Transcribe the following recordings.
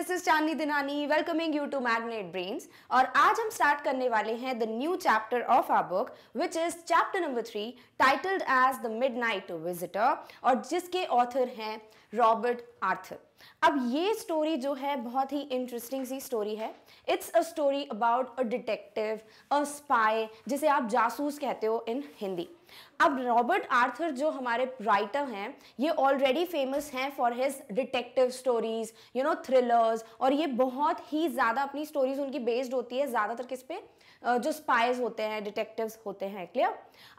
This is Chandni Dinani welcoming you to magnet brains और आज हम स्टार्ट करने वाले हैं the new chapter of our book which is chapter number three titled as the midnight visitor और जिसके author हैं रॉबर्ट आर्थर अब ये स्टोरी जो है बहुत ही इंटरेस्टिंग सी स्टोरी है it's a story about a detective a spy जिसे आप जासूस कहते हो इन हिंदी अब रॉबर्ट आर्थर जो हमारे राइटर हैं ये ऑलरेडी फेमस हैं for his detective stories you know thrillers और ये बहुत ही ज़्यादा अपनी स्टोरीज उनकी बेस्ड होती है ज़्यादातर किस पे जो स्पाइज होते हैं डिटेक्टिव्स होते हैं क्लियर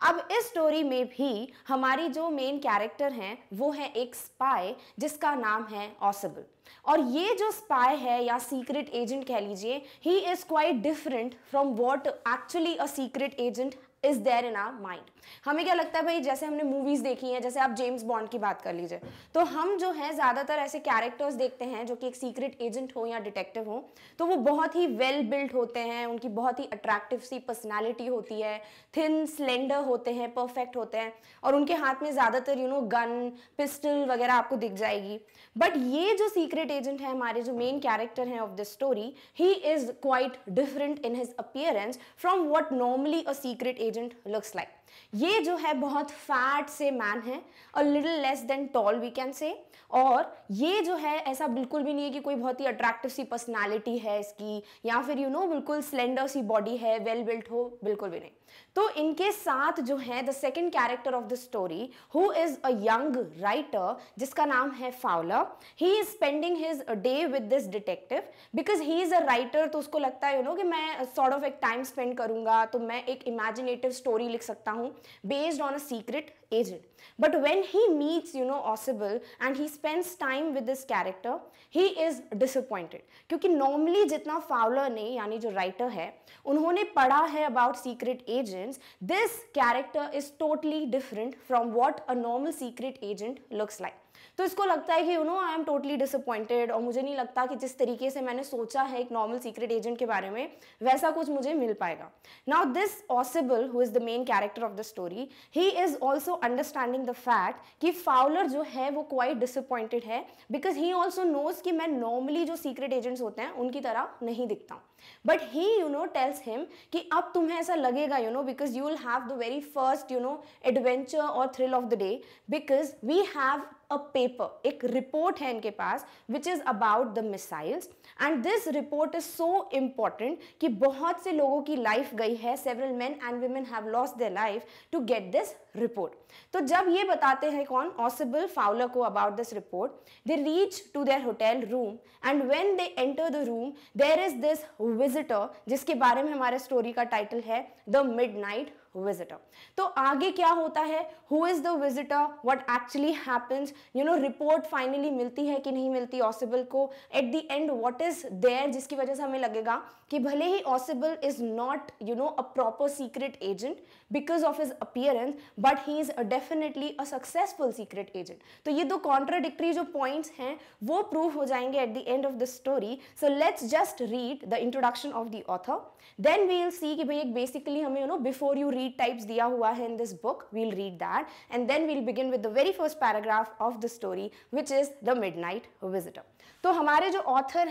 अब इस स्टोरी में भी हमारी जो मेन कैरेक्टर हैं वो है एक स्पाई जिसका नाम है ऑसिबल और ये जो स्पाई है या सीक्रेट एजेंट कह लीजिए he is quite different from what actually a secret agent is there in our mind हमें क्या लगता है भाई जैसे हमने मूवीज़ देखी हैं जैसे आप जेम्स बॉन्ड की बात कर लीजिए तो हम जो है ज़्यादातर ऐसे कैरेक्टर्स देखते हैं जो कि एक सीक्रेट एजेंट हो या डिटेक्टिव हो तो वो बहुत ही वेल बिल्ट होते हैं उनकी बहुत ही अट्रैक्टिव सी पर्सनैलिटी होती है थिन स्लेंडर होते हैं परफेक्ट होते हैं और उनके हाथ में ज़्यादातर यू नो गन पिस्टल वगैरह आपको दिख जाएगी बट ये जो सीक्रेट एजेंट है हमारे जो मेन कैरेक्टर हैं of the story he is quite different in his appearance from what normally a secret agent looks like ये जो है बहुत फैट से मैन है और little less than tall we can say और ये जो है ऐसा बिल्कुल भी नहीं है कि कोई बहुत ही अट्रैक्टिव सी पर्सनालिटी है इसकी या फिर यू you नो know, बिल्कुल स्लेंडर सी बॉडी है वेल well बिल्ट हो बिल्कुल भी नहीं तो इनके साथ जो है the second character of the story who is a young writer जिसका नाम है Fowler he is spending his day with this detective because he is a writer तो उसको लगता है यू नो कि मैं सॉर्ट ऑफ एक टाइम स्पेंड करूंगा तो मैं एक इमेजिनेटिव स्टोरी लिख सकता हूँ based on a secret agent but when he meets you know Ossible and he spends time with this character he is disappointed क्योंकि नॉर्मली जितना फाउलर ने यानी जो राइटर है उन्होंने पढ़ा है about secret age agents, this character is totally different from what a normal secret agent looks like. तो इसको लगता है कि you know I am totally disappointed और मुझे नहीं लगता कि जिस तरीके से मैंने सोचा है एक नॉर्मल सीक्रेट एजेंट के बारे में वैसा कुछ मुझे मिल पाएगा now this Ausable who is the main character of the story he is also understanding the fact कि फाउलर जो है वो क्वाइट डिसअपॉइंटेड है बिकॉज ही ऑल्सो नोज कि मैं नॉर्मली जो सीक्रेट एजेंट्स होते हैं उनकी तरह नहीं दिखता हूँ but he you know tells him कि अब तुम्हें ऐसा लगेगा you know because you will have the very first you know adventure और thrill of the day because we have a paper एक रिपोर्ट है इनके पास which is about the missiles and this report is so important कि बहुत से लोगों की लाइफ गई है several man and women have loss the life to gate this report तो जब ये बताते हैं कौन ऑसिबल फाउलर को about this report they reach to their hotel room and when they enter the room there is this visitor जिसके बारे में हमारे स्टोरी का टाइटल है द मिड नाइट विजिटर तो आगे क्या होता है who is the visitor what actually happens you know report finally मिलती है कि नहीं मिलती ऑसिबल को at the end what is there जिसकी वजह से हमें लगेगा कि भले ही Ausable is not you know a proper secret agent because of his appearance but he is definitely a successful secret agent तो ये दो कॉन्ट्राडिक्टरी जो पॉइंट्स हैं वो प्रूव हो जाएंगे at the end of the story so let's just read the introduction of the author then we will see कि भाई एक बेसिकली हमें you know before you read read types diya hua in this book. We'll read that. And then we'll begin with the very first paragraph of the story, which is The Midnight Visitor. So, our author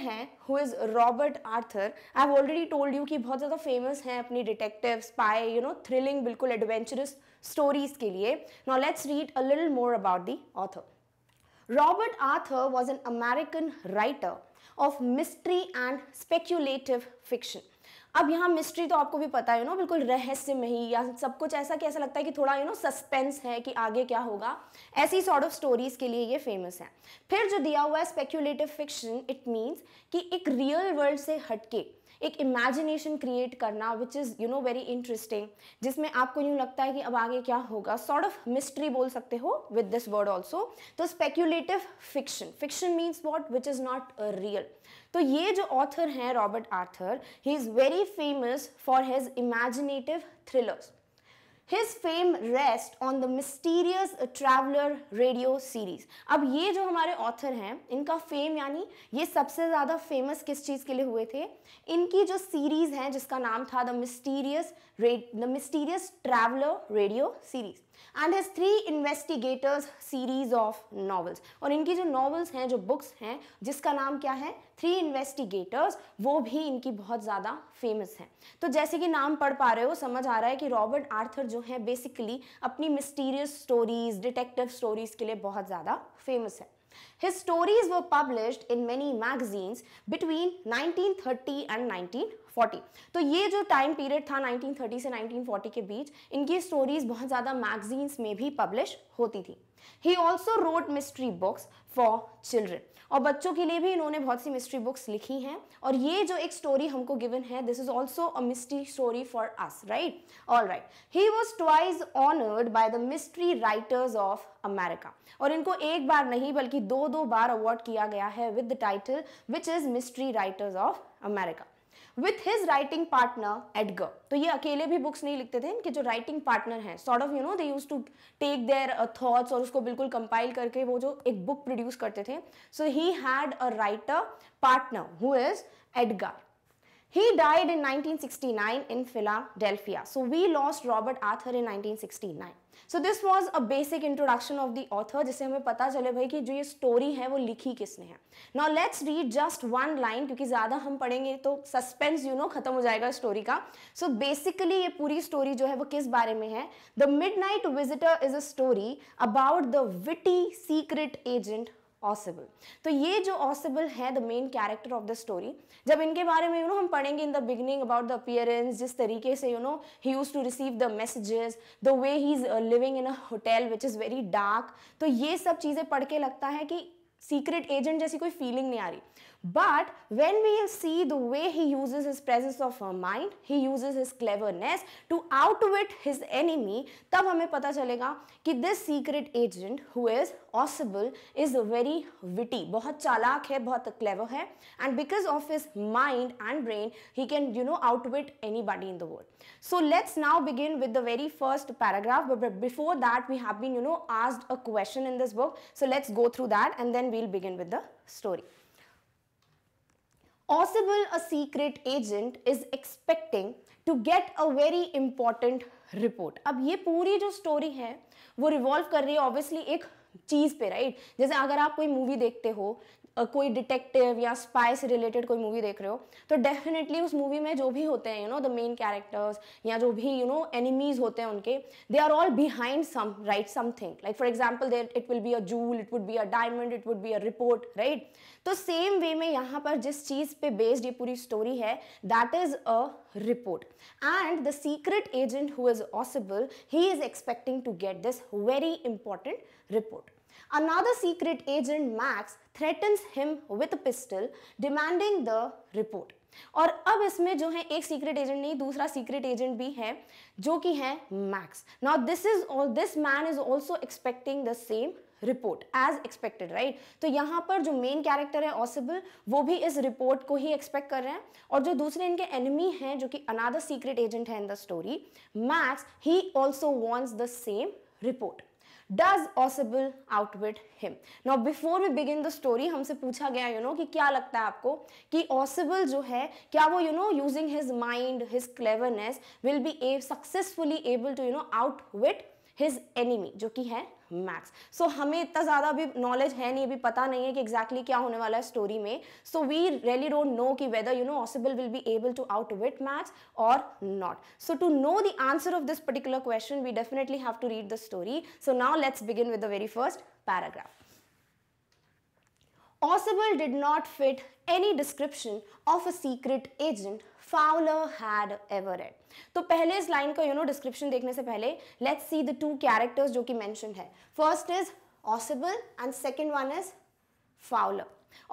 who is Robert Arthur, I've already told you that he's famous hai, apni detective, spy, you know, thrilling, bilkul adventurous stories. Ke Now, let's read a little more about the author. Robert Arthur was an American writer of mystery and speculative fiction. अब यहाँ mystery तो आपको भी पता है you know बिल्कुल ही या सब कुछ ऐसा कि ऐसा लगता है कि थोड़ा यू नो सस्पेंस है कि आगे क्या होगा ऐसी सॉर्ट ऑफ स्टोरीज के लिए ये फेमस है फिर जो दिया हुआ है स्पेक्यूलेटिव फिक्शन इट मीन्स कि एक रियल वर्ल्ड से हटके एक इमेजिनेशन क्रिएट करना which is you know very interesting जिसमें आपको यूँ लगता है कि अब आगे क्या होगा सॉर्ट ऑफ मिस्ट्री बोल सकते हो विद दिस वर्ड ऑल्सो तो speculative fiction fiction means what which is not real तो ये जो ऑथर हैं Robert Arthur he is very famous for his imaginative thrillers his fame rest on the mysterious traveller radio series अब ये जो हमारे author हैं इनका फेम यानी ये सबसे ज़्यादा फेमस किस चीज़ के लिए हुए थे इनकी जो सीरीज़ हैं जिसका नाम था the mysterious the mysterious traveller radio series and his three investigators series of novels और इनकी जो नॉवेल्स हैं जो बुक्स हैं जिसका नाम क्या है थ्री इन्वेस्टिगेटर्स वो भी इनकी बहुत ज़्यादा फेमस हैं तो जैसे कि नाम पढ़ पा रहे हो समझ आ रहा है कि रॉबर्ट आर्थर जो है बेसिकली अपनी मिस्टीरियस स्टोरीज डिटेक्टिव स्टोरीज के लिए बहुत ज़्यादा फेमस है His stories were published in many magazines between 1930 and 1940. तो ये जो time period था 1930 से 1940 के बीच इनकी stories बहुत ज़्यादा magazines में भी publish होती थी He also wrote mystery books for children. और बच्चों के लिए भी इन्होंने बहुत सी मिस्ट्री बुक्स लिखी हैं और ये जो एक स्टोरी हमको गिवन है this is also a mystery story for us right all right he was twice honoured by the mystery writers of America और इनको एक बार नहीं बल्कि दो दो बार अवार्ड किया गया है with the title which is mystery writers of America with his writing partner Edgar तो ये अकेले भी बुक्स नहीं लिखते थे इनके जो राइटिंग पार्टनर हैं sort of you know they use to take their thoughts और उसको बिल्कुल कंपाइल करके वो जो एक बुक प्रोड्यूस करते थे so he had a writer partner who is Edgar He died in 1969 in Philadelphia. So we lost Robert Arthur in 1969. So this was a basic introduction of the author जिससे हमें पता चले भाई कि जो ये स्टोरी है वो लिखी किसने है now let's read just one line क्योंकि ज़्यादा हम पढ़ेंगे तो सस्पेंस यू नो खत्म हो जाएगा स्टोरी का सो so बेसिकली ये पूरी स्टोरी जो है वो किस बारे में है the midnight visitor is a story about the witty secret agent Ausable तो ये जो ऑसिबल है the main character of the story जब इनके बारे में यू you नो know, हम पढ़ेंगे in the beginning about the appearance जिस तरीके से you know he use to receive the messages the way he is living in a hotel which is very dark तो ये सब चीज़ें पढ़ के लगता है कि सीक्रेट एजेंट जैसी कोई फीलिंग नहीं आ रही But when we see the way he uses his presence of mind, he uses his cleverness to outwit his enemy, तब हमें पता चलेगा कि this secret agent who is possible is very witty, बहुत चालाक है, बहुत clever है and because of his mind and brain, he can you know outwit anybody in the world. So let's now begin with the very first paragraph but before that we have been you know asked a question in this book. So let's go through that and then we'll begin with the story. Possible a secret agent is expecting to get a very important report. ab ye puri jo story hai wo revolve kar rahi hai obviously ek चीज़ पे right right? जैसे अगर आप कोई movie देखते हो कोई detective या spy से रिलेटेड कोई मूवी देख रहे हो तो डेफिनेटली उस मूवी में जो भी होते हैं you know the main characters या जो भी यू नो एनिमीज होते हैं उनके they are all behind some right something like for example there it will be a jewel it would be a diamond it would be a report right तो same way में यहाँ पर जिस चीज़ पे based ये पूरी स्टोरी है that is a report and the secret agent who is Ossible he is expecting to get this very important report. Another secret agent Max threatens him with a pistol demanding the report. और अब इसमें जो है एक secret agent नहीं दूसरा secret agent भी है जो कि है Max now this is this man is also expecting the same report as expected right तो यहाँ पर जो मेन कैरेक्टर है ऑसिबल वो भी इस रिपोर्ट को ही एक्सपेक्ट कर रहे हैं और जो दूसरे इनके एनिमी हैं जो कि अनादर सीक्रेट एजेंट है in the story Max he also wants the same report does Ausable outwit him now before we begin the story हमसे पूछा गया यू you नो know, कि क्या लगता है आपको कि ऑसिबल जो है क्या वो you know using his mind his cleverness will be successfully able to you know outwit his enemy जो कि है मैक्स सो हमें इतना ज़्यादा अभी नॉलेज है नहीं अभी पता नहीं है कि एग्जैक्टली exactly क्या होने वाला है स्टोरी में so we really don't know कि whether you know Ausable will be able to outwit Max और not so to know the answer of this particular question we definitely have to read the story so now let's begin with the very first paragraph Osibel did not fit any description of a secret agent Fowler had ever read. तो पहले इस line का you no description देखने से पहले let's see the two characters जो कि mention है first is Ausable and second one is Fowler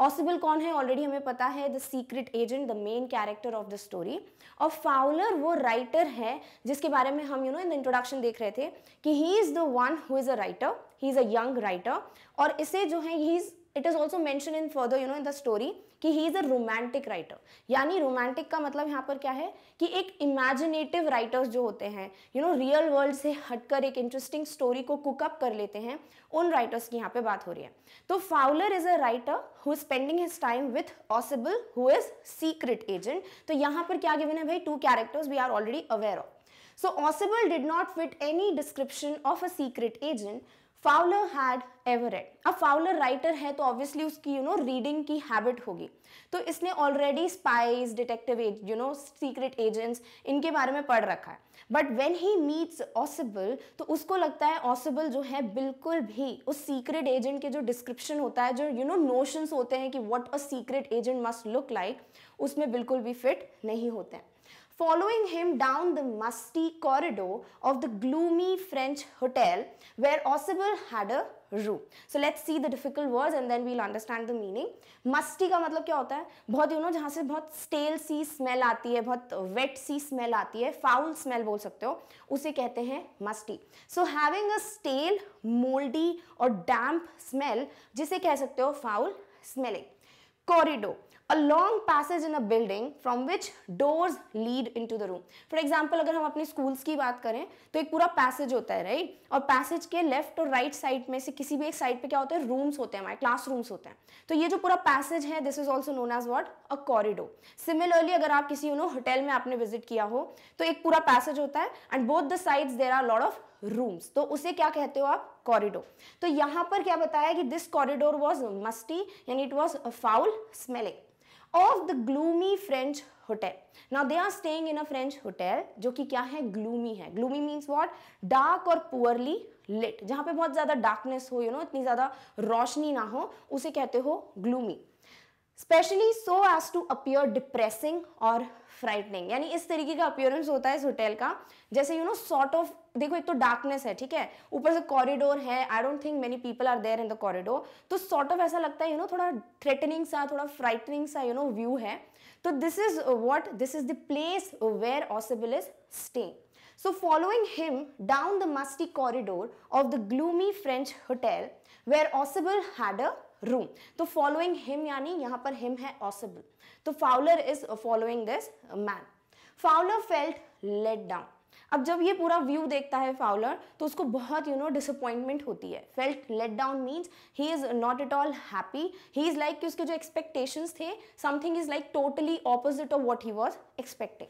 Ausable कौन है ऑलरेडी हमें पता है the secret agent the main character of the story और फाउलर वो राइटर है जिसके बारे में हम यू नो इन इंट्रोडक्शन देख रहे थे कि he is the one who is a writer he is a young writer और इसे जो है he is it is also mention in further you know in the story कि he is a romantic writer यानी romantic का मतलब यहाँ पर क्या है कि एक इमेजिनेटिव राइटर्स जो होते हैं यू नो रियल वर्ल्ड से हटकर एक इंटरेस्टिंग स्टोरी को कुकअप कर लेते हैं उन राइटर्स की यहाँ पे बात हो रही है तो Fowler is a writer who is spending his time with Ausable who is secret agent तो यहाँ पर क्या गिवन है भाई two characters we are already aware of so Ausable did not fit any description of a secret agent Fowler had read अब Fowler writer है तो obviously उसकी यू नो रीडिंग की हैबिट होगी तो इसने already spies detective as you know secret agents इनके बारे में पढ़ रखा है but when he meets Ausable तो उसको लगता है ऑसिबल जो है बिल्कुल भी उस सीक्रेट एजेंट के जो डिस्क्रिप्शन होता है जो यू नो नोशंस होते हैं कि what a secret agent must look like उसमें बिल्कुल भी फिट नहीं होते हैं following him down the musty corridor of the gloomy French hotel where Osibel had a room. So let's see the difficult words and then we'll understand the meaning. Musty का मतलब क्या होता है बहुत यू नो जहाँ से बहुत stele सी smell आती है बहुत वेट सी स्मेल आती है फाउल स्मेल बोल सकते हो उसे कहते हैं musty so having a stale mouldy और डैम्प स्मेल जिसे कह सकते हो foul smelling corridor a long passage in a building from which doors lead into the room. For example, अगर हम अपने schools की बात करें तो एक पूरा passage होता है right? और passage के left और right side में से किसी भी एक side पे क्या होता है rooms होते हैं हमारे classrooms होते हैं तो ये जो पूरा passage है this is also known as what? A corridor. Similarly, अगर आप किसी यू नो होटल में आपने विजिट किया हो तो एक पूरा पैसेज होता है and both the sides there are lot of rooms तो उसे क्या कहते हो आप कॉरिडोर तो यहाँ पर क्या बताया कि दिस कॉरिडोर वॉज मस्टी यानी it was foul smelling of the gloomy French hotel now they are staying in a French hotel जो कि क्या है ग्लूमी है ग्लूमी मीन्स वॉट डार्क और पुअरली लिट जहां पे बहुत ज़्यादा डार्कनेस हो यू you नो know, इतनी ज़्यादा रोशनी ना हो उसे कहते हो gloomy specially so as to appear depressing और फ्राइटनिंग यानी इस तरीके का अपियरेंस होता है इस होटल का जैसे यू नो सॉर्ट ऑफ देखो एक तो डार्कनेस है ठीक है ऊपर से कॉरिडोर है I don't think many people are there in the corridor तो सॉर्ट ऑफ ऐसा लगता है यू नो थोड़ा थ्रेटनिंग सा थोड़ा फ्राइटनिंग सा यू नो व्यू है तो this is what this is the place where Ausable is stay so following him down the musty corridor of the gloomy French hotel where Ausable had a room तो following him यानी यहां पर him है Ausable तो Fowler is following this man Fowler felt let down अब जब ये पूरा व्यू देखता है फाउलर तो उसको बहुत यू नो डिसअपॉइंटमेंट होती है felt let down means he is not at all happy he is like कि उसके जो एक्सपेक्टेशंस थे something is like totally opposite of what he was expecting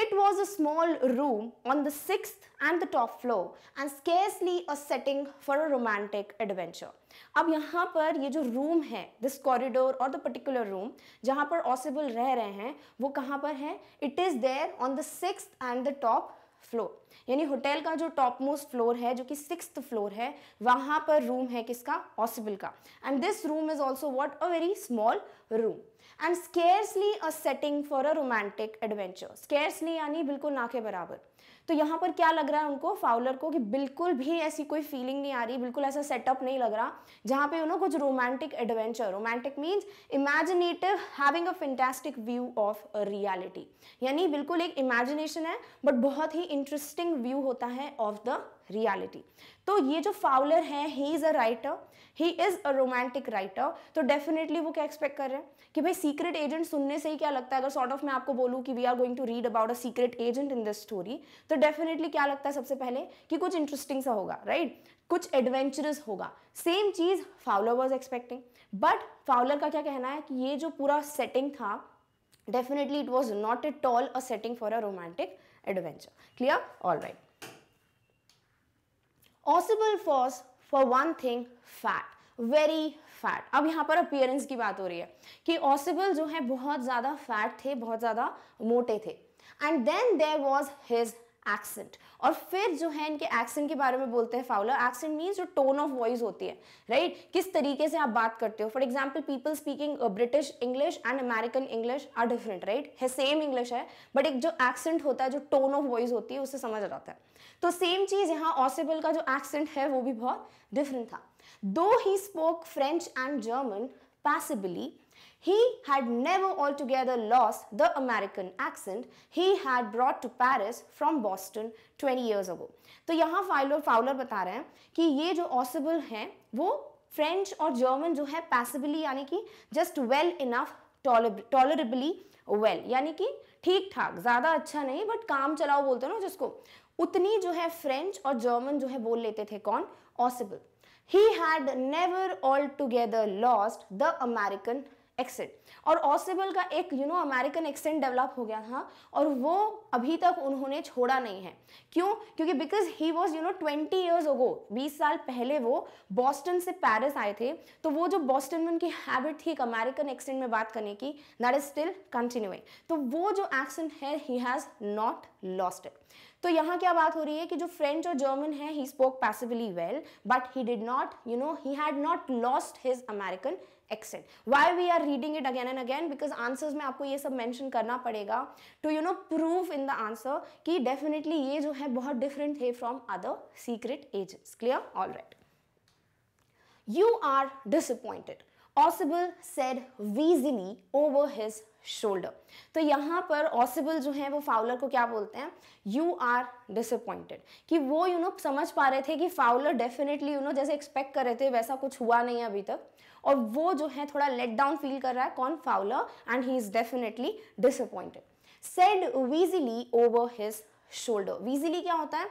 it was a small room on the six and the top floor and scarcely a setting for a romantic adventure अब यहाँ पर ये जो room है this corridor और the particular room जहाँ पर ऑसिबल रह रहे हैं वो कहाँ पर है it is there on the six and the top floor यानी होटल का जो टॉप मोस्ट फ्लोर है जो कि सिक्स फ्लोर है वहां पर रूम है किसका पॉसिबल का and this room is also what a very small room and scarcely a setting for a romantic adventure scarcely यानी बिल्कुल ना के बराबर तो यहाँ पर क्या लग रहा है उनको फाउलर को कि बिल्कुल भी ऐसी कोई फीलिंग नहीं आ रही बिल्कुल ऐसा सेटअप नहीं लग रहा जहाँ पे उन्होंने कुछ romantic adventure romantic means imaginative having a fantastic view of reality यानी बिल्कुल एक इमेजिनेशन है बट बहुत ही इंटरेस्टिंग व्यू होता है ऑफ द रियालिटी तो ये जो फाउलर हैं he is a writer he is a romantic writer तो डेफिनेटली वो क्या एक्सपेक्ट कर रहे हैं कि भाई सीक्रेट एजेंट सुनने से ही क्या लगता है अगर सॉर्ट ऑफ मैं आपको बोलूँ कि we are going to read about a secret agent in this story तो डेफिनेटली क्या लगता है सबसे पहले कि कुछ इंटरेस्टिंग सा होगा राइट right? कुछ एडवेंचरस होगा सेम चीज़ Fowler was expecting but Fowler का क्या कहना है कि ये जो पूरा सेटिंग था definitely it was not at all a setting for a romantic adventure clear all right Ausable force for one thing fat very fat अब यहाँ पर अपियरेंस की बात हो रही है कि ऑसिबल जो है बहुत ज़्यादा फैट थे बहुत ज़्यादा मोटे थे and then there was his accent और फिर जो है इनके एक्सेंट के बारे में बोलते हैं फाउलर एक्सेंट मीन जो टोन ऑफ वॉइस होती है राइट right? किस तरीके से आप बात करते हो for example people speaking British English and American English are different right है सेम इंग्लिश है बट एक जो एक्सेंट होता है जो टोन ऑफ वॉइस होती है उससे समझ आता है तो सेम चीज़ यहाँ ऑसिबल का जो एक्सेंट है वो भी बहुत डिफरेंट था though he spoke French and German passably he had never altogether lost the american accent he had brought to paris from boston 20 years ago तो यहाँ फाइलर फाउलर बता रहे हैं कि ये जो ऑसिबल है वो फ्रेंच और जर्मन जो है पैसिबली यानी कि just well enough tolerably well यानी कि ठीक ठाक ज़्यादा अच्छा नहीं बट काम चलाओ बोलते हो ना जिसको उतनी जो है फ्रेंच और जर्मन जो है बोल लेते थे कौन Ausable he had never altogether lost the American accent और ऑसिबल का एक you know American accent develop हो गया था हाँ, और वो अभी तक उन्होंने छोड़ा नहीं है क्यों क्योंकि because he was you know twenty years ago बीस साल पहले वो बॉस्टन से पेरिस आए थे तो वो जो बॉस्टन में उनकी हैबिट थी एक अमेरिकन एक्सेंट में बात करने की दैट इज स्टिल कंटिन्यूइंग तो वो जो एक्सेंट है he has not lost it तो यहाँ क्या बात हो रही है कि जो फ्रेंच और जर्मन है he spoke passively well but he did not you know he had not lost his American accent why we are reading it again and again because answers में आपको ये सब मैंशन करना पड़ेगा to you know prove in the answer कि definitely ये जो है बहुत डिफरेंट थे from other secret agents clear all right you are disappointed Osibel said wheezily over his shoulder तो यहाँ पर ऑसिबल जो है वो फाउलर को क्या बोलते हैं यू आर डिसअपॉइंटेड कि वो यू you नो know, समझ पा रहे थे कि फाउलर डेफिनेटली यू नो जैसे एक्सपेक्ट कर रहे थे वैसा कुछ हुआ नहीं अभी तक और वो जो है थोड़ा लेट डाउन फील कर रहा है कौन Fowler and he is definitely disappointed said wheezily over his shoulder wheezily क्या होता है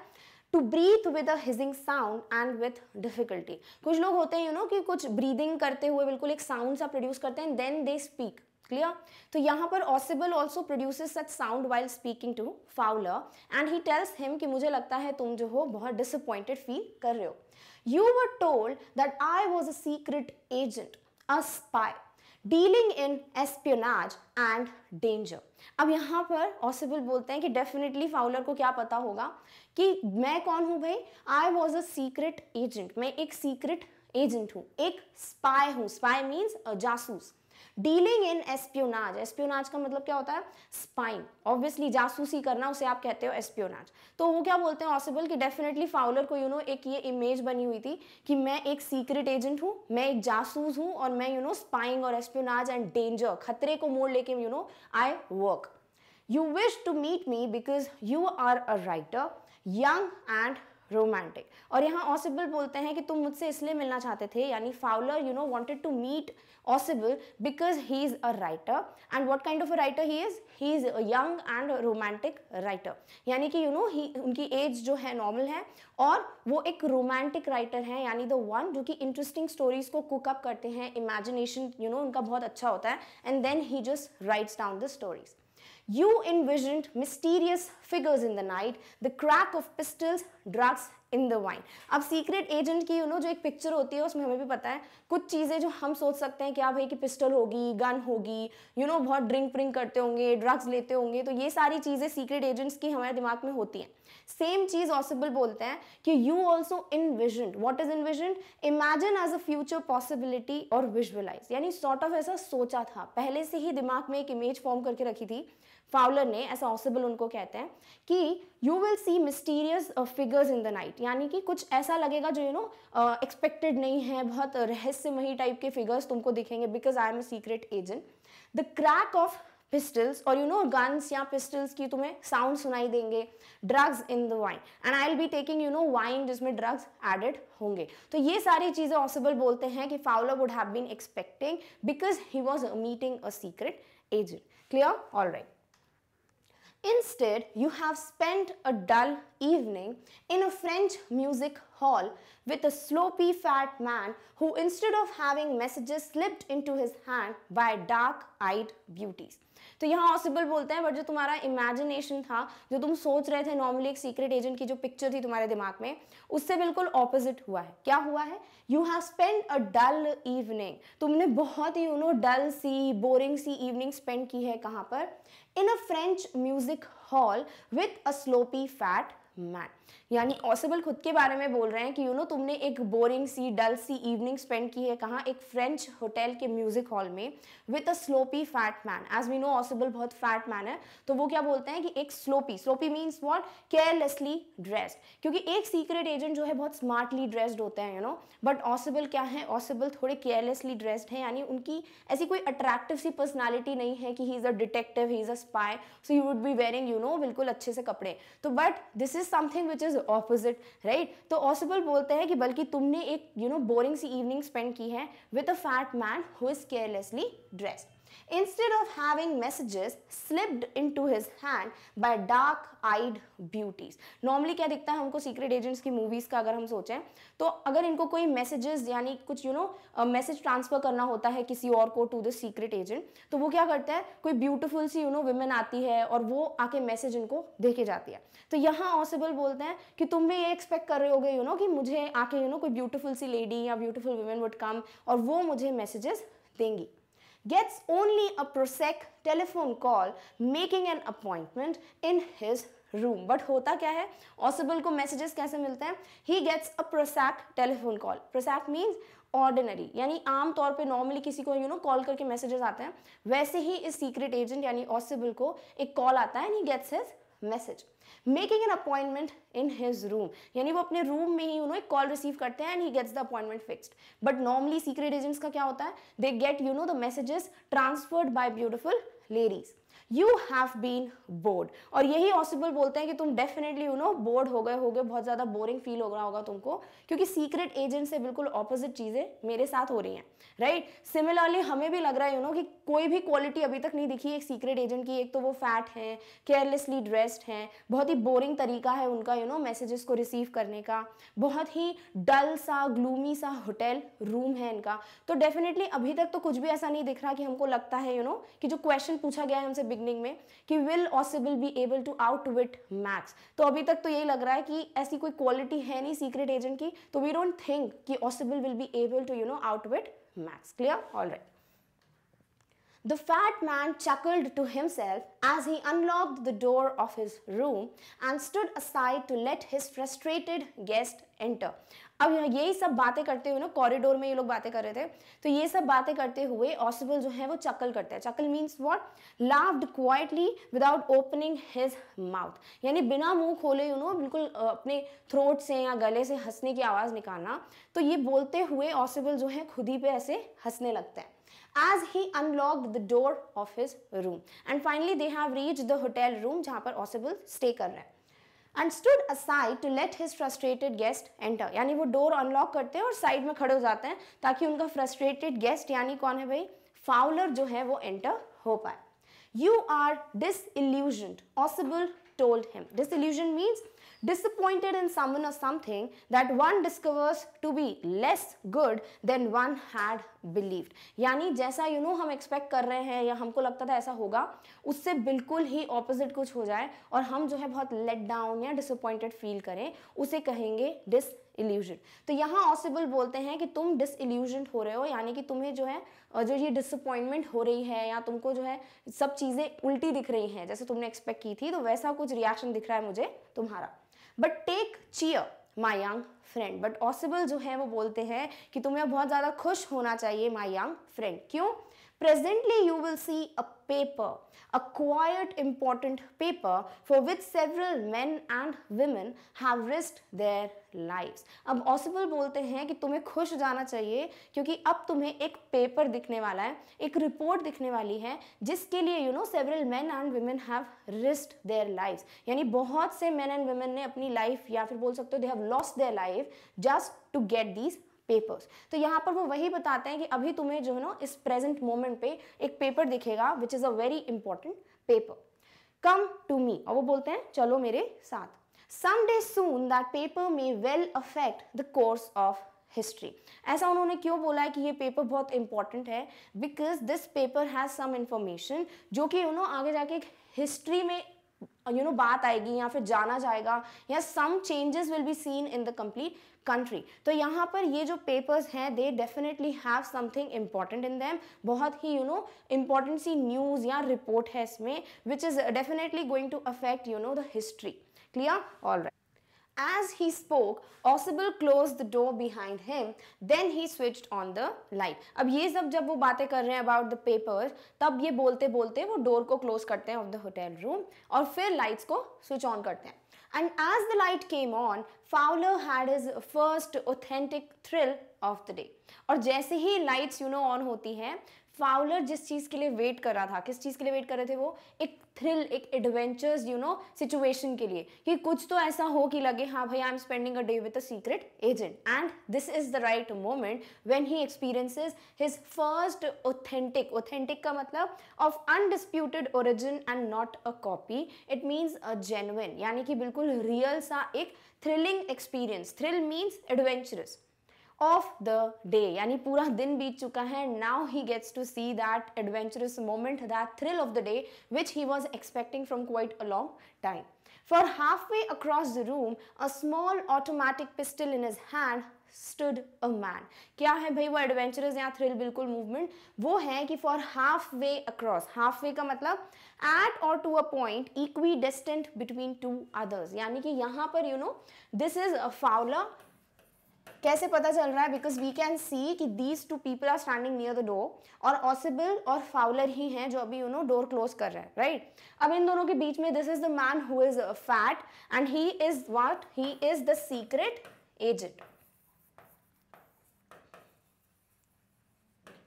to breathe with a wheezing sound and with difficulty कुछ लोग होते हैं यू you नो know, कि कुछ ब्रीदिंग करते हुए बिल्कुल एक साउंड सा प्रोड्यूस करते हैं देन दे स्पीक Clear? तो यहाँ पर Ossible also produces such sound while speaking to Fowler and he tells him कि मुझे लगता है तुम जो हो बहुत disappointed feel कर रहे हो. You were told that I was a secret agent, a spy. Dealing in espionage and danger अब यहाँ पर ऑसिबल बोलते हैं कि डेफिनेटली फाउलर को क्या पता होगा कि मैं कौन हूँ भाई I was a secret agent मैं एक सीक्रेट एजेंट हूँ एक स्पाई हूँ स्पाई मीन्स जासूस डीलिंग इन एस्प्योनाज एस्प्योनाज का मतलब क्या होता है स्पाइन ऑब्वियसली जासूसी करना उसे आप कहते हो एस्प्योनाज तो वो क्या बोलते हैं ऑसिबल कि डेफिनेटली फाउलर को यू you नो know, एक ये इमेज बनी हुई थी कि मैं एक सीक्रेट एजेंट हूँ मैं एक जासूस हूँ और मैं यू नो स्पाइंग और एस्प्योनाज एंड डेंजर खतरे को मोड़ लेके you know I work you wish to meet me because you are a writer young and romantic और यहाँ ऑसिबल बोलते हैं कि तुम मुझसे इसलिए मिलना चाहते थे यानी Fowler you know wanted to meet Ausable because he is a writer and what kind of a writer he is he is young and romantic writer यानी कि यू नो ही उनकी एज जो है नॉर्मल है और वो एक रोमांटिक राइटर हैं यानी द वन जो कि इंटरेस्टिंग स्टोरीज को कुकअप करते हैं इमेजिनेशन यू नो उनका बहुत अच्छा होता है and then he just writes down the stories You envisioned mysterious figures in the night, the crack of pistols, drugs in the wine अब सीक्रेट एजेंट की यू नो जो एक पिक्चर होती है उसमें हमें भी पता है कुछ चीज़ें जो हम सोच सकते हैं क्या हाँ भाई कि पिस्टल होगी गन होगी यू नो बहुत ड्रिंक प्रिंक करते होंगे ड्रग्स लेते होंगे तो ये सारी चीज़ें सीक्रेट एजेंट्स की हमारे दिमाग में होती हैं सेम चीज़ ऑसिबल बोलते हैं कि you also envision what is envision imagine as a future possibility और विजुअलाइज यानी सॉर्ट ऑफ ऐसा सोचा था पहले से ही दिमाग में एक इमेज फॉर्म करके रखी थी फाउलर ने ऑसिबल उनको कहते हैं कि you will see mysterious figures in the night यानी कि कुछ ऐसा लगेगा जो यू नो एक्सपेक्टेड नहीं है बहुत रहस्यमयी टाइप के फिगर्स तुमको दिखेंगे because I am a secret agent the crack of pistols और यू नो गन्स या पिस्टल्स की तुम्हें साउंड सुनाई देंगे drugs in the wine and I will be taking you know wine जिसमें ड्रग्स एडेड होंगे तो ये सारी चीज़ें ऑसिबल बोलते हैं कि Fowler would have been expecting because he was meeting a secret agent clear all right Instead, you have spent a dull evening in a French music hall with a sloppy fat man who instead of having messages slipped into his hand by dark eyed beauties. तो यहाँ Ausable बोलते हैं but जो तुम्हारा imagination था जो तुम सोच रहे थे नॉर्मली एक सीक्रेट एजेंट की जो पिक्चर थी तुम्हारे दिमाग में उससे बिल्कुल ऑपोजिट हुआ है क्या हुआ है you have spend a dull evening तुमने बहुत ही यू नो डल सी बोरिंग सी इवनिंग स्पेंड की है कहाँ पर in a French music hall with a sloppy fat man. यानी ऑसिबल खुद के बारे में बोल रहे हैं कि यू you नो know, तुमने एक बोरिंग सी डल सी इवनिंग स्पेंड की है कहाँ एक फ्रेंच होटल के म्यूजिक हॉल में with a sloppy fat man as we know Ossible बहुत फैट मैन है तो वो क्या बोलते हैं कि एक sloppy sloppy means what carelessly dressed क्योंकि एक सीक्रेट एजेंट जो है बहुत स्मार्टली ड्रेस्ड होते हैं यू नो बट ऑसिबल क्या है ऑसिबल थोड़े केयरलेसली ड्रेस्ड हैं यानी उनकी ऐसी कोई अट्रैक्टिव सी पर्सनैलिटी नहीं है कि he is a detective he is a spy so you would be wearing you know बिल्कुल अच्छे से कपड़े तो but this is something which which is opposite right तो ऑसिबल बोलते हैं कि बल्कि तुमने एक यू नो बोरिंग सी इवनिंग स्पेंड की है with a fat man who is carelessly dressed instead of having messages slipped into his hand by dark eyed beauties normally kya dikhta hai humko secret agents ki movies ka agar hum soche to agar inko koi messages yani kuch you know message transfer karna hota hai kisi aur ko to the secret agent to wo kya करते hai koi beautiful si you know women aati hai aur wo aake message inko दे के जाती है तो यहाँ Ausable बोलते हैं कि तुम भी ये एक्सपेक्ट कर रहे होगे यू नो कि मुझे आके यू नो कोई ब्यूटीफुल सी लेडी या ब्यूटीफुल वुमेन वुड कम और वो मुझे मैसेजेस देंगी gets only a prosec telephone call making an appointment in his room but होता क्या है ऑसिबल को मैसेजेस कैसे मिलते हैं he gets a prosaic telephone call prosaic means ordinary यानी आम तौर पे नॉर्मली किसी को यू नो कॉल करके मैसेजेस आते हैं वैसे ही इस सीक्रेट एजेंट यानी ऑसिबल को एक कॉल आता है and he gets his message making an appointment in his room यानी वो अपने रूम में ही उन्होंने कॉल रिसीव करते हैं and he gets the appointment fixed but normally secret agents का क्या होता है they get you know the messages transferred by beautiful ladies you have been bored और यही ऑसिबल बोलते हैं कि तुम डेफिनेटली यू नो बोर्ड हो गए हो गए बहुत ज़्यादा बोरिंग फील हो रहा होगा तुमको क्योंकि सीक्रेट एजेंट से बिल्कुल ऑपोजिट चीज़ें मेरे साथ हो रही हैं राइट right? सिमिलरली हमें भी लग रहा है यू you नो know, कि कोई भी क्वालिटी अभी तक नहीं दिखी एक सीक्रेट एजेंट की एक तो वो फैट है केयरलेसली ड्रेस्ड है बहुत ही बोरिंग तरीका है उनका यू नो मैसेजेस को रिसीव करने का बहुत ही डल सा ग्लूमी सा होटल रूम है इनका तो डेफिनेटली अभी तक तो कुछ भी ऐसा नहीं दिख रहा कि हमको लगता है यू you नो know, कि जो क्वेश्चन पूछा गया है हमसे बिग बिगनिंग में कि विल ऑसे will be able to outwit Max तो अभी तक तो यही लग रहा है कि ऐसी कोई क्वालिटी है नहीं सीक्रेट एजेंट की तो वी डोंट थिंक कि Ossible will be able to you know outwit Max clear all right The fat man chuckled to himself as he unlocked the door of his room and stood aside to let his frustrated guest enter. अब यही सब बातें करते हुए ना corridor में ये लोग बातें कर रहे थे तो ये सब बातें करते हुए ऑसिबल जो है वो चकल करते हैं chuckle means what laughed quietly without opening his mouth यानी बिना मुंह खोले यू नो बिल्कुल अपने थ्रोट से या गले से हंसने की आवाज़ निकालना तो ये बोलते हुए ऑसिबल जो है खुद ही पे ऐसे हंसने लगता है as he unlocked the door of his room and finally they have reached the hotel room jahan stay and stood aside to let his frustrated guest enter यानी वो डोर अनलॉक करते हैं और साइड में खड़े हो जाते हैं ताकि उनका फ्रस्ट्रेटेड गेस्ट यानी कौन है भाई फाउलर जो है वो एंटर हो पाए you are disillusion Ossible told him disillusion means disappointed in someone or something that one discovers to be less good than one had believed यानी जैसा यू you नो know, हम expect कर रहे हैं या हमको लगता था ऐसा होगा उससे बिल्कुल ही ऑपोजिट कुछ हो जाए और हम जो है बहुत लेट डाउन या डिसअपॉइंटेड फील करें उसे कहेंगे डिस इल्यूजन तो यहाँ ऑसिबल बोलते हैं कि तुम डिस हो रहे हो यानी कि तुम्हें जो है जो ये डिसअपॉइंटमेंट हो रही है या तुमको जो है सब चीज़ें उल्टी दिख रही हैं जैसे तुमने एक्सपेक्ट की थी तो वैसा कुछ रिएक्शन दिख रहा है मुझे तुम्हारा but take cheer my young friend but Ossible जो है वो बोलते हैं कि तुम्हें बहुत ज़्यादा खुश होना चाहिए माई यंग फ्रेंड क्यों Presently, you will see a paper, a quiet important paper for which several men and women have risked their lives. अब ऑसिबल बोलते हैं कि तुम्हें खुश जाना चाहिए क्योंकि अब तुम्हें एक पेपर दिखने वाला है एक रिपोर्ट दिखने वाली है जिसके लिए you know several man and women have risked their life यानी बहुत से मैन एंड वुमेन ने अपनी लाइफ या फिर बोल सकते हो they have lost their life just to get these papers तो यहाँ पर वो वही बताते हैं कि अभी तुम्हें जो है ना इस प्रेजेंट मोमेंट पे एक पेपर दिखेगा which is a very important paper come to me और वो बोलते हैं चलो मेरे साथ some day soon that paper may well affect the course of history ऐसा उन्होंने क्यों बोला है कि ये पेपर बहुत इंपॉर्टेंट है because this paper has some information जो कि यू नो आगे जाके एक हिस्ट्री में यू you नो know, बात आएगी या फिर जाना जाएगा या some changes will be seen in the complete country तो यहाँ पर ये जो पेपर्स हैं they definitely have something important in them बहुत ही यू नो इम्पॉर्टेंट सी न्यूज़ या रिपोर्ट है इसमें which is definitely going to affect you know the history clear all right As he spoke, Osibel closed the door behind him. Then he switched on the light. अब ये सब जब वो बातें कर रहे हैं about the papers, तब ये बोलते बोलते वो डोर को क्लोज करते हैं ऑफ द होटल रूम और फिर लाइट्स को स्विच ऑन करते हैं And as the light came on, Fowler had his first authentic thrill of the day. और जैसे ही lights, you know, on, होती हैं फाउलर जिस चीज़ के लिए वेट कर रहा था किस चीज़ के लिए वेट कर रहे थे वो एक थ्रिल एक एडवेंचर्स यू नो सिचुएशन के लिए कि कुछ तो ऐसा हो कि लगे हाँ भाई I am spending a day with a secret agent and this is the right moment when he experiences his first authentic authentic का मतलब of undisputed origin and not a copy it means a genuine यानी कि बिल्कुल real सा एक thrilling experience thrill means adventurous of the day यानी पूरा दिन बीत चुका है now he gets to see that adventurous moment that thrill of the day which he was expecting from quite a long time For halfway across the room, a small automatic pistol in his hand stood a man. क्या है भाई वो adventurous या thrill बिल्कुल movement वो है कि for halfway across halfway का मतलब एट और to a point equidistant between two others यानी कि यहां पर you know this is Fowler कैसे पता चल रहा है बिकॉज वी कैन सी कि these two people are standing near the door और ऑसिबल और फाउलर ही हैं जो अभी यू नो डोर क्लोज कर रहे हैं राइट right? अब इन दोनों के बीच में this is the man who is fat and he is what he is the secret agent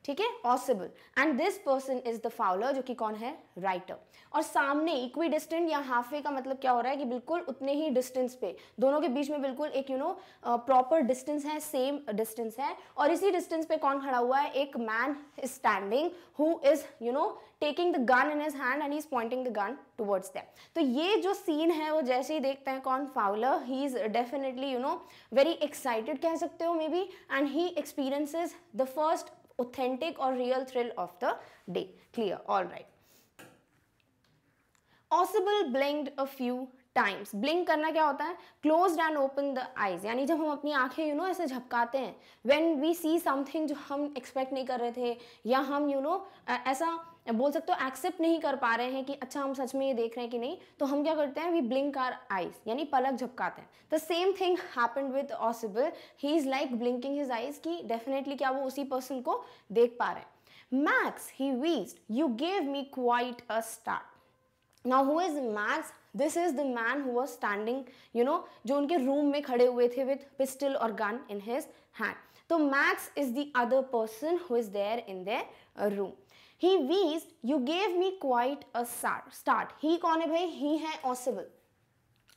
ठीक है Ossible and this person is the Fowler जो कि कौन है राइटर और सामने इक्वी डिस्टेंट या हाफवे का मतलब क्या हो रहा है कि बिल्कुल उतने ही डिस्टेंस पे दोनों के बीच में बिल्कुल एक यू नो प्रॉपर डिस्टेंस है सेम डिस्टेंस है और इसी डिस्टेंस पे कौन खड़ा हुआ है एक man standing who is you know taking the gun in his hand and is pointing the gun towards them तो ये जो सीन है वो जैसे ही देखते हैं कौन Fowler he is definitely you know very excited कह सकते हो maybe and he experiences the first authentic और real thrill of the day clear all right Ossible blinked a few times blink करना क्या होता है close and open the eyes यानी जब हम अपनी आंखें यू नो ऐसे झपकाते हैं वेन वी सी समथिंग जो हम एक्सपेक्ट नहीं कर रहे थे या हम यू you नो know, ऐसा बोल सकते हो एक्सेप्ट नहीं कर पा रहे हैं कि अच्छा हम सच में ये देख रहे हैं कि नहीं तो हम क्या करते हैं वी ब्लिंक आर आइज यानी पलक झपकाते हैं the same thing happen with ऑसिबल he is like blinking his eyes कि डेफिनेटली क्या वो उसी पर्सन को देख पा रहे हैं Max, he wheezed. You gave me quite a start. Now who is Max? This is the man who was standing, you know, जो उनके रूम में खड़े हुए थे with pistol or gun in his hand. तो Max is the other person who is there in their room. He wheezed, you gave me quite a start. He kaun hai bhai? He hai Ossible.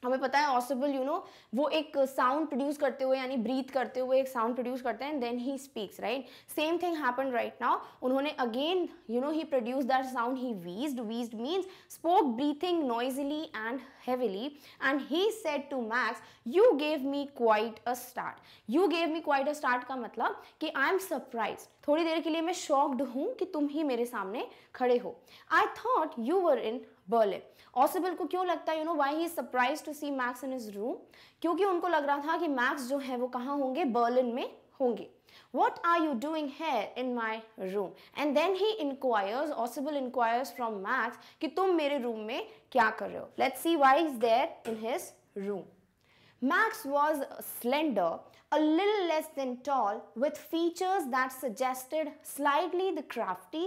हमें पता है ऑसिबल you know वो एक sound produce करते हुए यानी breathe करते हुए एक साउंड प्रोड्यूस करते हैं then he speaks right same thing happen right now उन्होंने again you know he produce that sound he wheezed wheezed means spoke breathing noisily and heavily and he said to Max you gave me quite a start you gave me quite a start का मतलब कि I am surprise थोड़ी देर के लिए मैं shocked हूँ कि तुम ही मेरे सामने खड़े हो आई थॉट यू वर इन बर्ले ऑसिबल को क्यों लगता है you know why he surprise to see Max in his room क्योंकि उनको लग रहा था कि मैक्स जो है वो कहाँ होंगे बर्लिन में होंगे What are you doing here in my room? And then he inquires, Osibel inquires from Max कि तुम मेरे रूम में क्या कर रहे हो Let's see why he's there in his room. Max was slender, a little less than tall, with features that suggested slightly the crafty,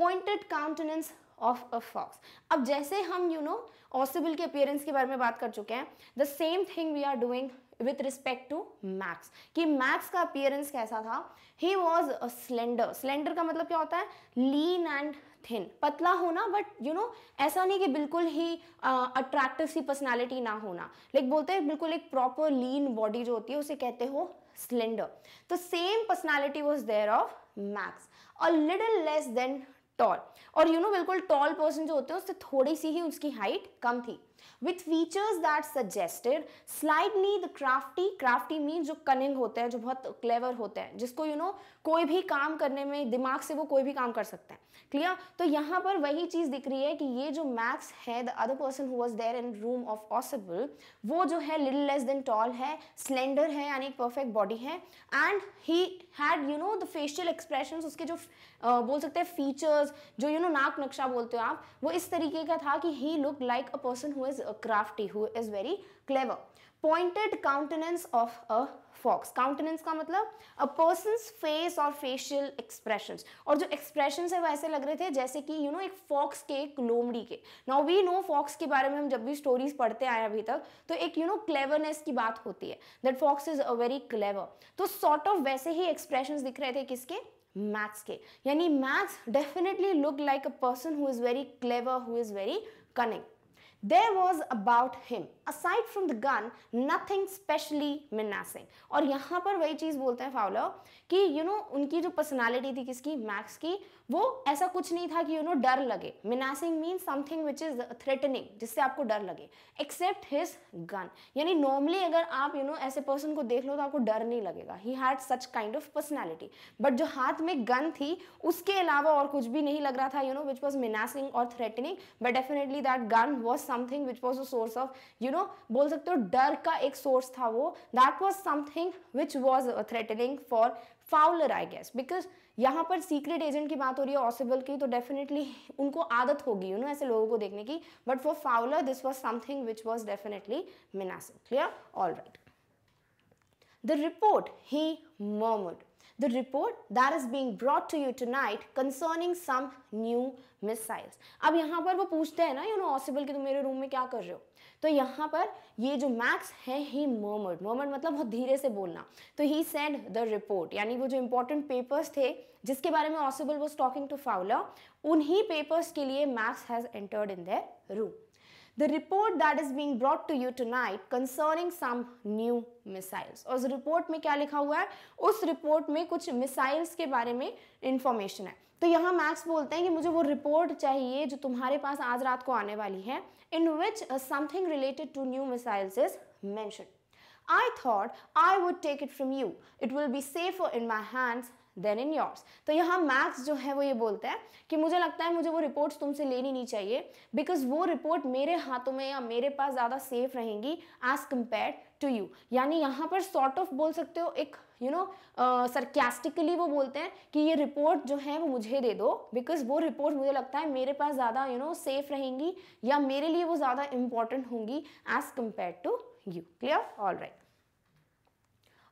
pointed countenance of a fox अब जैसे हम यू नो ऑसिबल के appearance के बारे में बात कर चुके हैं the same thing we are doing with respect to Max कि मैक्स का अपियरेंस कैसा था he was a slender slender का मतलब क्या होता है लीन एंड थिन पतला होना बट यू नो ऐसा नहीं कि बिल्कुल ही अट्रैक्टिव सी पर्सनैलिटी ना होना लाइक बोलते हैं बिल्कुल एक प्रॉपर लीन बॉडी जो होती है उसे कहते हो सिलेंडर तो same personality was there of Max a little less than tall और यू नो बिल्कुल टॉल पर्सन जो होते हैं उससे थोड़ी सी ही उसकी हाइट कम थी with features that suggested slightly the crafty crafty mean जो कनिंग होते हैं जो बहुत क्लेवर होते हैं जिसको यू नो कोई भी काम करने में दिमाग से वो कोई भी काम कर सकते हैं क्लियर तो यहाँ पर वही चीज़ दिख रही है कि ये जो मैक्स है the other person who was there in room of Ossible वो जो है लिटिल लेस देन टॉल है स्लेंडर है यानी एक परफेक्ट बॉडी है and he had you know the facial expression उसके जो आ, बोल सकते हैं फीचर्स जो यू you नो know, नाक नक्शा बोलते हो आप वो इस तरीके का था कि he look like a person who is crafty who is very clever pointed countenance of a fox countenance का मतलब अ पर्सन फेस और फेशियल एक्सप्रेशन और जो एक्सप्रेशन है वो ऐसे लग रहे थे जैसे कि यू you नो know, एक फॉक्स के एक लोमड़ी के नाउ वी नो फॉक्स के बारे में हम जब भी स्टोरीज पढ़ते आए अभी तक तो एक यू नो क्लेवरनेस की बात होती है that fox is a very clever तो सॉर्ट sort ऑफ of वैसे ही एक्सप्रेशन दिख रहे थे किसके मैथ्स के यानी Max definitely look like a person who is very clever who is very connect there was about him aside from the gun, nothing specially menacing. और यहाँ पर वही चीज़ बोलते हैं फाउलर कि यू you नो know, उनकी जो पर्सनैलिटी थी किसकी मैक्स की वो ऐसा कुछ नहीं था कि यू नो डर लगे menacing mean something which is threatening जिससे आपको डर लगे एक्सेप्ट हिज गन यानी नॉर्मली अगर आप यू you नो know, ऐसे पर्सन को देख लो तो आपको डर नहीं लगेगा he had such kind of personality but जो हाथ में गन थी उसके अलावा और कुछ भी नहीं लग रहा था you know which was menacing और threatening but definitely that gun was something which was a source of you know बोल सकते हो डर का एक सोर्स था वो that was something which was threatening for Fowler I guess because यहाँ पर सीक्रेट एजेंट की बात हो रही है ऑसिबल की तो डेफिनेटली उनको आदत होगी यू नो ऐसे लोगों को देखने की but for Fowler this was something which was definitely menacing clear all right the report he murmured the report that is being brought to you tonight concerning some new missiles अब यहाँ पर वो पूछते हैं ना यू नो ऑसिबल कि तुम मेरे रूम में क्या कर रहे हो तो यहाँ पर ये जो मैक्स है ही मोमर्ड मोमर्ड मतलब बहुत धीरे से बोलना तो ही सेंड द रिपोर्ट यानी वो जो इंपॉर्टेंट पेपर्स थे जिसके बारे में ऑसिबल वो स्टॉकिंग टू फाउलर उन्हीं पेपर्स के लिए Max has entered in the room The report that is being brought to you tonight concerning some new missiles. और उस रिपोर्ट में क्या लिखा हुआ है उस रिपोर्ट में कुछ मिसाइल्स के बारे में इंफॉर्मेशन है तो यहाँ मैक्स बोलते हैं कि मुझे वो रिपोर्ट चाहिए जो तुम्हारे पास आज रात को आने वाली है in which something related to new missiles is mention I thought I would take it from you. It will be safer in my hands then in yours तो यहाँ मैक्स जो है वो ये बोलता है कि मुझे लगता है मुझे वो रिपोर्ट्स तुमसे लेनी नहीं चाहिए बिकॉज वो रिपोर्ट मेरे हाथों में या मेरे पास ज़्यादा सेफ रहेंगी एज कम्पेयर टू यू यानी यहाँ पर सॉर्ट ऑफ बोल सकते हो एक यू नो सरकेस्टिकली वो बोलते हैं कि ये रिपोर्ट जो है वो मुझे दे दो बिकॉज वो रिपोर्ट मुझे लगता है मेरे पास ज़्यादा यू नो सेफ रहेंगी या मेरे लिए वो ज़्यादा इंपॉर्टेंट होंगी as compare to you clear all right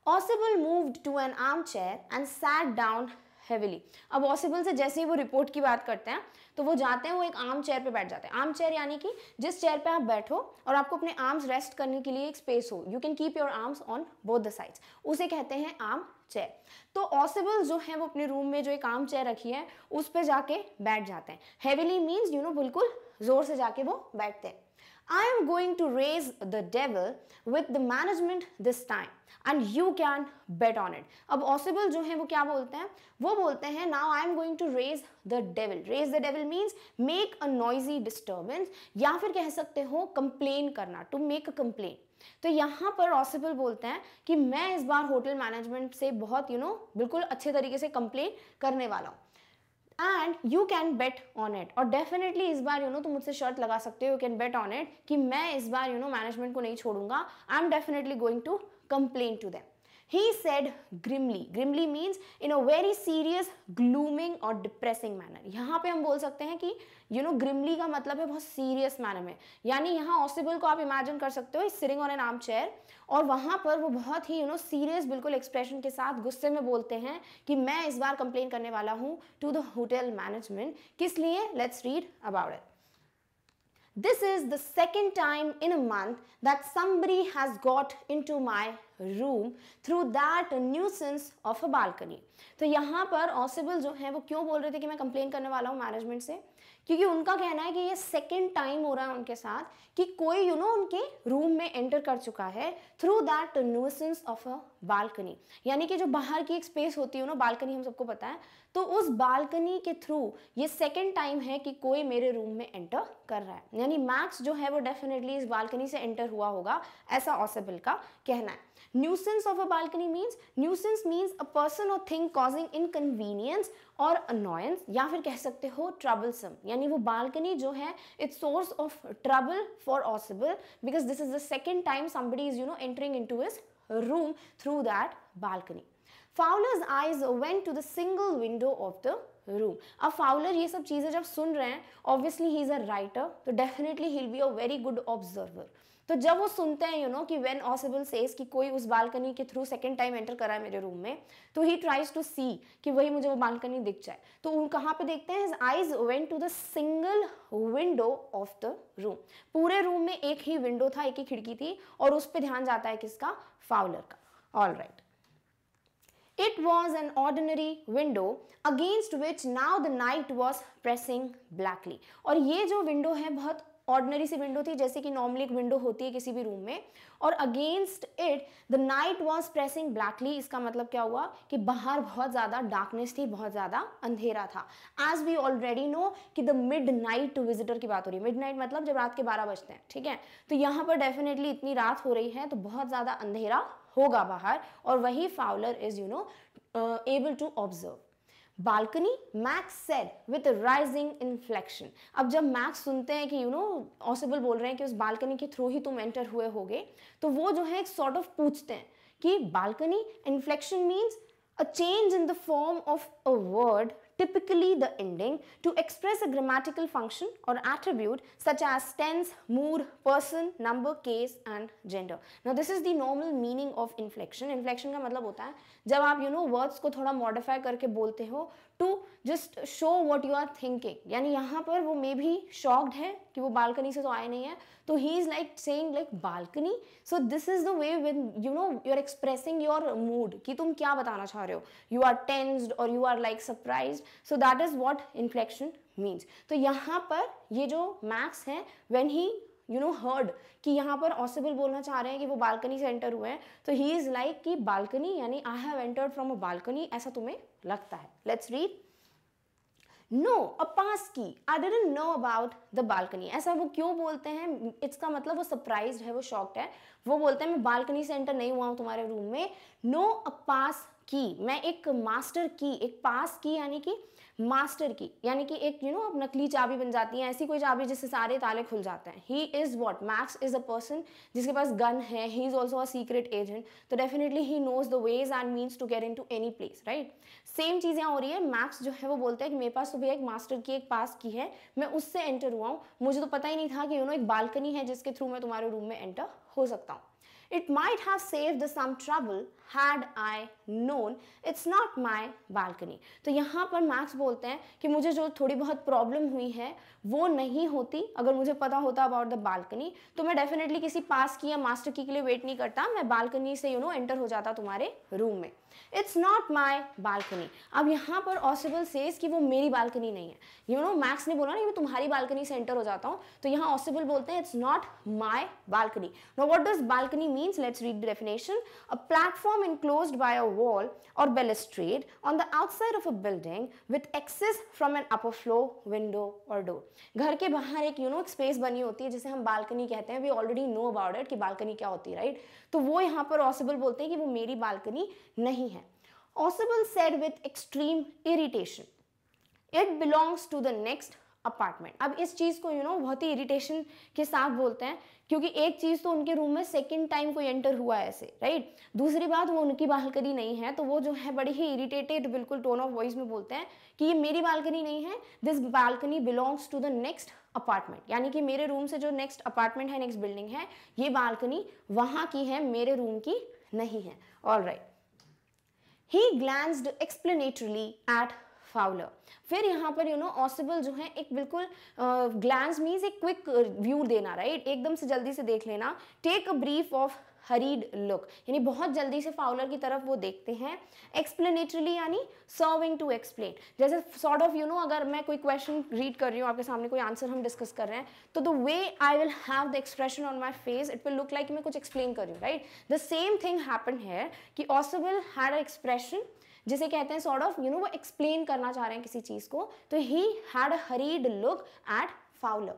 Ausable moved to an armchair and sat down heavily अब ऑसिबल से जैसे ही वो रिपोर्ट की बात करते हैं तो वो जाते हैं वो एक आर्म चेयर पे बैठ जाते हैं आर्म चेयर यानी कि जिस चेयर पे आप बैठो और आपको अपने आर्म्स रेस्ट करने के लिए एक स्पेस हो you can keep your arms on both the sides उसे कहते हैं आर्म चेयर तो ऑसिबल जो है वो अपने रूम में जो एक आर्म चेयर रखी है उस पर जाके बैठ जाते हैं हैविली मीन्स यू नो बिल्कुल जोर से जाके वो बैठते हैं I am going to raise the devil with the management this time and you can bet on it अब ऑसिबल जो है वो क्या बोलते हैं वो बोलते हैं now I am going to raise the devil raise the devil means make a noisy disturbance या फिर कह सकते हो कंप्लेन करना टू मेक अ कंप्लेन तो यहां पर ऑसिबल बोलते हैं कि मैं इस बार होटल मैनेजमेंट से बहुत यू you नो know, बिल्कुल अच्छे तरीके से कंप्लेन करने वाला हूं and you can bet on it और डेफिनेटली इस बार यू you नो know, तुम मुझसे शर्त लगा सकते हो you can bet on it कि मैं इस बार यू नो मैनेजमेंट को नहीं छोड़ूंगा I am definitely going to complain to them he said grimly grimly means in a very serious glooming or depressing manner यहाँ पे हम बोल सकते हैं कि you know grimly का मतलब है बहुत serious manner में यानी यहाँ ऑसिबल को आप इमेजिन कर सकते हो sitting on an armchair और वहाँ पर वो बहुत ही यू नो सीरियस बिल्कुल एक्सप्रेशन के साथ गुस्से में बोलते हैं कि मैं इस बार कंप्लेन करने वाला हूँ टू द होटल मैनेजमेंट किस लिए let's read about it this is the second time in month that somebody has got into my room through that nuisance of a balcony तो यहाँ पर ऑसिबल जो है वो क्यों बोल रहे थे कि मैं कंप्लेन करने वाला हूँ मैनेजमेंट से क्योंकि उनका कहना है कि ये सेकेंड टाइम हो रहा है उनके साथ कि कोई यू you नो know, उनके रूम में एंटर कर चुका है through that nuisance of a balcony यानी कि जो बाहर की एक स्पेस होती है ना बालकनी हम सबको पता है तो उस बालकनी के थ्रू ये सेकेंड टाइम है कि कोई मेरे रूम में एंटर कर रहा है यानी मैक्स जो है वो डेफिनेटली इस बालकनी से एंटर हुआ होगा ऐसा ऑसिबल का कहना है nuisance of a balcony means nuisance means a person or thing causing inconvenience or annoyance ya fir keh sakte ho troublesome yani wo balcony jo hai it's source of trouble for Ossible because this is the second time somebody is you know entering into his room through that balcony. fowler's eyes went to the single window of the room अब Fowler ये सब चीज़ें जब सुन रहे हैं obviously he is a writer तो definitely he will be a very good observer तो जब वो सुनते हैं यू नो कि वेन ऑसिबल सेज कि कोई उस बालकनी के थ्रू सेकेंड टाइम एंटर करा है मेरे रूम में तो ही ट्राइज टू सी कि वही मुझे वो बालकनी दिख जाए तो उन कहाँ पे देखते हैं eyes went to the single window of the room पूरे रूम में एक ही विंडो था एक ही खिड़की थी और उस पर ध्यान जाता है किसका फाउलर का all right it was an ordinary window against which now the night was pressing blackly और ये जो विंडो है बहुत ऑर्डनरी सी विंडो थी जैसे कि नॉर्मली एक विंडो होती है किसी भी रूम में और against it the night was pressing blackly इसका मतलब क्या हुआ कि बाहर बहुत ज़्यादा डार्कनेस थी बहुत ज़्यादा अंधेरा था एज वी ऑलरेडी नो कि द मिड नाइट विजिटर की बात हो रही है मिड नाइट मतलब जब रात के बारह बजते हैं ठीक है तो यहाँ पर डेफिनेटली इतनी रात हो रही है तो बहुत ज़्यादा अंधेरा होगा बाहर और वही Fowler is you know able to observe balcony Max said with rising inflection अब जब मैक्स सुनते हैं कि यू नो ऑसिबल बोल रहे हैं कि उस बालकनी के थ्रू ही तुम एंटर हुए होगे तो वो जो है एक सॉर्ट ऑफ पूछते हैं कि balcony inflection means a change in the form of a word typically the ending, to express a grammatical function or attribute such as tense, mood, person, number, case and gender. Now this is the normal meaning of inflection. Inflection ka matlab hota hai jab aap you know words ko thoda modify karke bolte ho to just show what you are thinking यानी यहाँ पर वो मे भी shocked है कि वो balcony से तो आए नहीं है तो he is like saying like balcony so this is the way when you know you are expressing your mood कि तुम क्या बताना चाह रहे हो यू आर टेंस्ड और you are like surprise so that is what inflection means तो यहाँ पर ये जो मैक्स हैं when he you know heard कि यहाँ पर ऑसिबल बोलना चाह रहे हैं कि वो बालकनी से एंटर हुए हैं तो ही इज़ लाइक कि बालकनी यानी I have entered from a balcony ऐसा तुम्हें लगता है लेट्स रीड नो अ पास की I don't know about the balcony ऐसा वो क्यों बोलते हैं इसका मतलब वो सरप्राइज है वो शॉक्ड है वो बोलते हैं मैं बालकनी से एंटर नहीं हुआ हूँ तुम्हारे रूम में नो अ पास की मैं एक मास्टर की एक पास की यानी कि मास्टर की यानी कि एक यू you नो know, नकली चाबी बन जाती है ऐसी कोई चाबी जिससे सारे ताले खुल जाते हैं he is what Max is a person जिसके पास गन है he is also a secret agent तो definitely he knows the ways and means to get into any place right same चीज़ें हो रही है मैक्स जो है वो बोलते हैं कि मेरे पास तो भैया एक मास्टर की एक पास की है मैं उससे एंटर हुआ हूँ मुझे तो पता ही नहीं था कि यू you नो know, एक बालकनी है जिसके थ्रू मैं तुम्हारे रूम में एंटर हो सकता हूँ It might have saved some trouble had I known it's not my balcony. तो यहाँ पर मैक्स बोलते हैं कि मुझे जो थोड़ी बहुत प्रॉब्लम हुई है वो नहीं होती अगर मुझे पता होता अबाउट द बालकनी तो मैं डेफिनेटली किसी पास की या मास्टर की के लिए वेट नहीं करता मैं बालकनी से यू नो एंटर हो जाता तुम्हारे रूम में इट्स नॉट माई बालकनी अब यहाँ पर ऑसिबल सेज कि वो मेरी बालकनी नहीं है यू नो मैक्स ने बोला ना कि मैं तुम्हारी बालकनी से एंटर हो जाता हूँ तो यहाँ ऑसिबल बोलते हैं it's not my balcony no what does balcony means let's read the definition a platform enclose by a wall और balustrade on the outside of a building with access from an upper floor window और door घर के बाहर एक you know एक space बनी होती है जिसे हम बालकनी कहते हैं we already know about it कि बालकनी क्या होती है राइट तो वो यहाँ पर ऑसिबल बोलते हैं कि वो मेरी बालकनी नहीं है Ausable said with extreme irritation it belongs to the next apartment अब इस चीज़ को यू नो बहुत ही इरिटेशन के साथ बोलते हैं क्योंकि एक चीज़ तो उनके रूम में सेकेंड टाइम कोई एंटर हुआ है ऐसे राइट दूसरी बात वो उनकी बालकनी नहीं है तो वो जो है बड़ी ही इरिटेटेड बिल्कुल टोन ऑफ वॉइस में बोलते हैं कि ये मेरी बालकनी नहीं है this balcony belongs to the next apartment यानी कि मेरे रूम से जो नेक्स्ट अपार्टमेंट है नेक्स्ट बिल्डिंग है ये बालकनी वहां की है मेरे रूम की नहीं है all right He glanced explanatorily at Fowler फिर यहाँ पर यू नो ऑसिबल जो है एक बिल्कुल ग्लैंस मीन्स एक क्विक व्यू देना राइट right? एकदम से जल्दी से देख लेना take a brief of hurried look यानी बहुत जल्दी से फाउलर की तरफ वो देखते हैं एक्सप्लेनेटरली यानी सर्विंग टू एक्सप्लेन जैसे सॉर्ट ऑफ यू नो अगर मैं कोई क्वेश्चन रीड कर रही हूँ आपके सामने कोई आंसर हम डिस्कस कर रहे हैं तो the way I will have the expression on my face it will look like मैं कुछ एक्सप्लेन कर रही हूँ right the same thing happen है कि ऑसिबल हैड अ एक्सप्रेशन जिसे कहते हैं सॉर्ट ऑफ यू नो वो एक्सप्लेन करना चाह रहे हैं किसी चीज़ को तो he had a hurried look at Fowler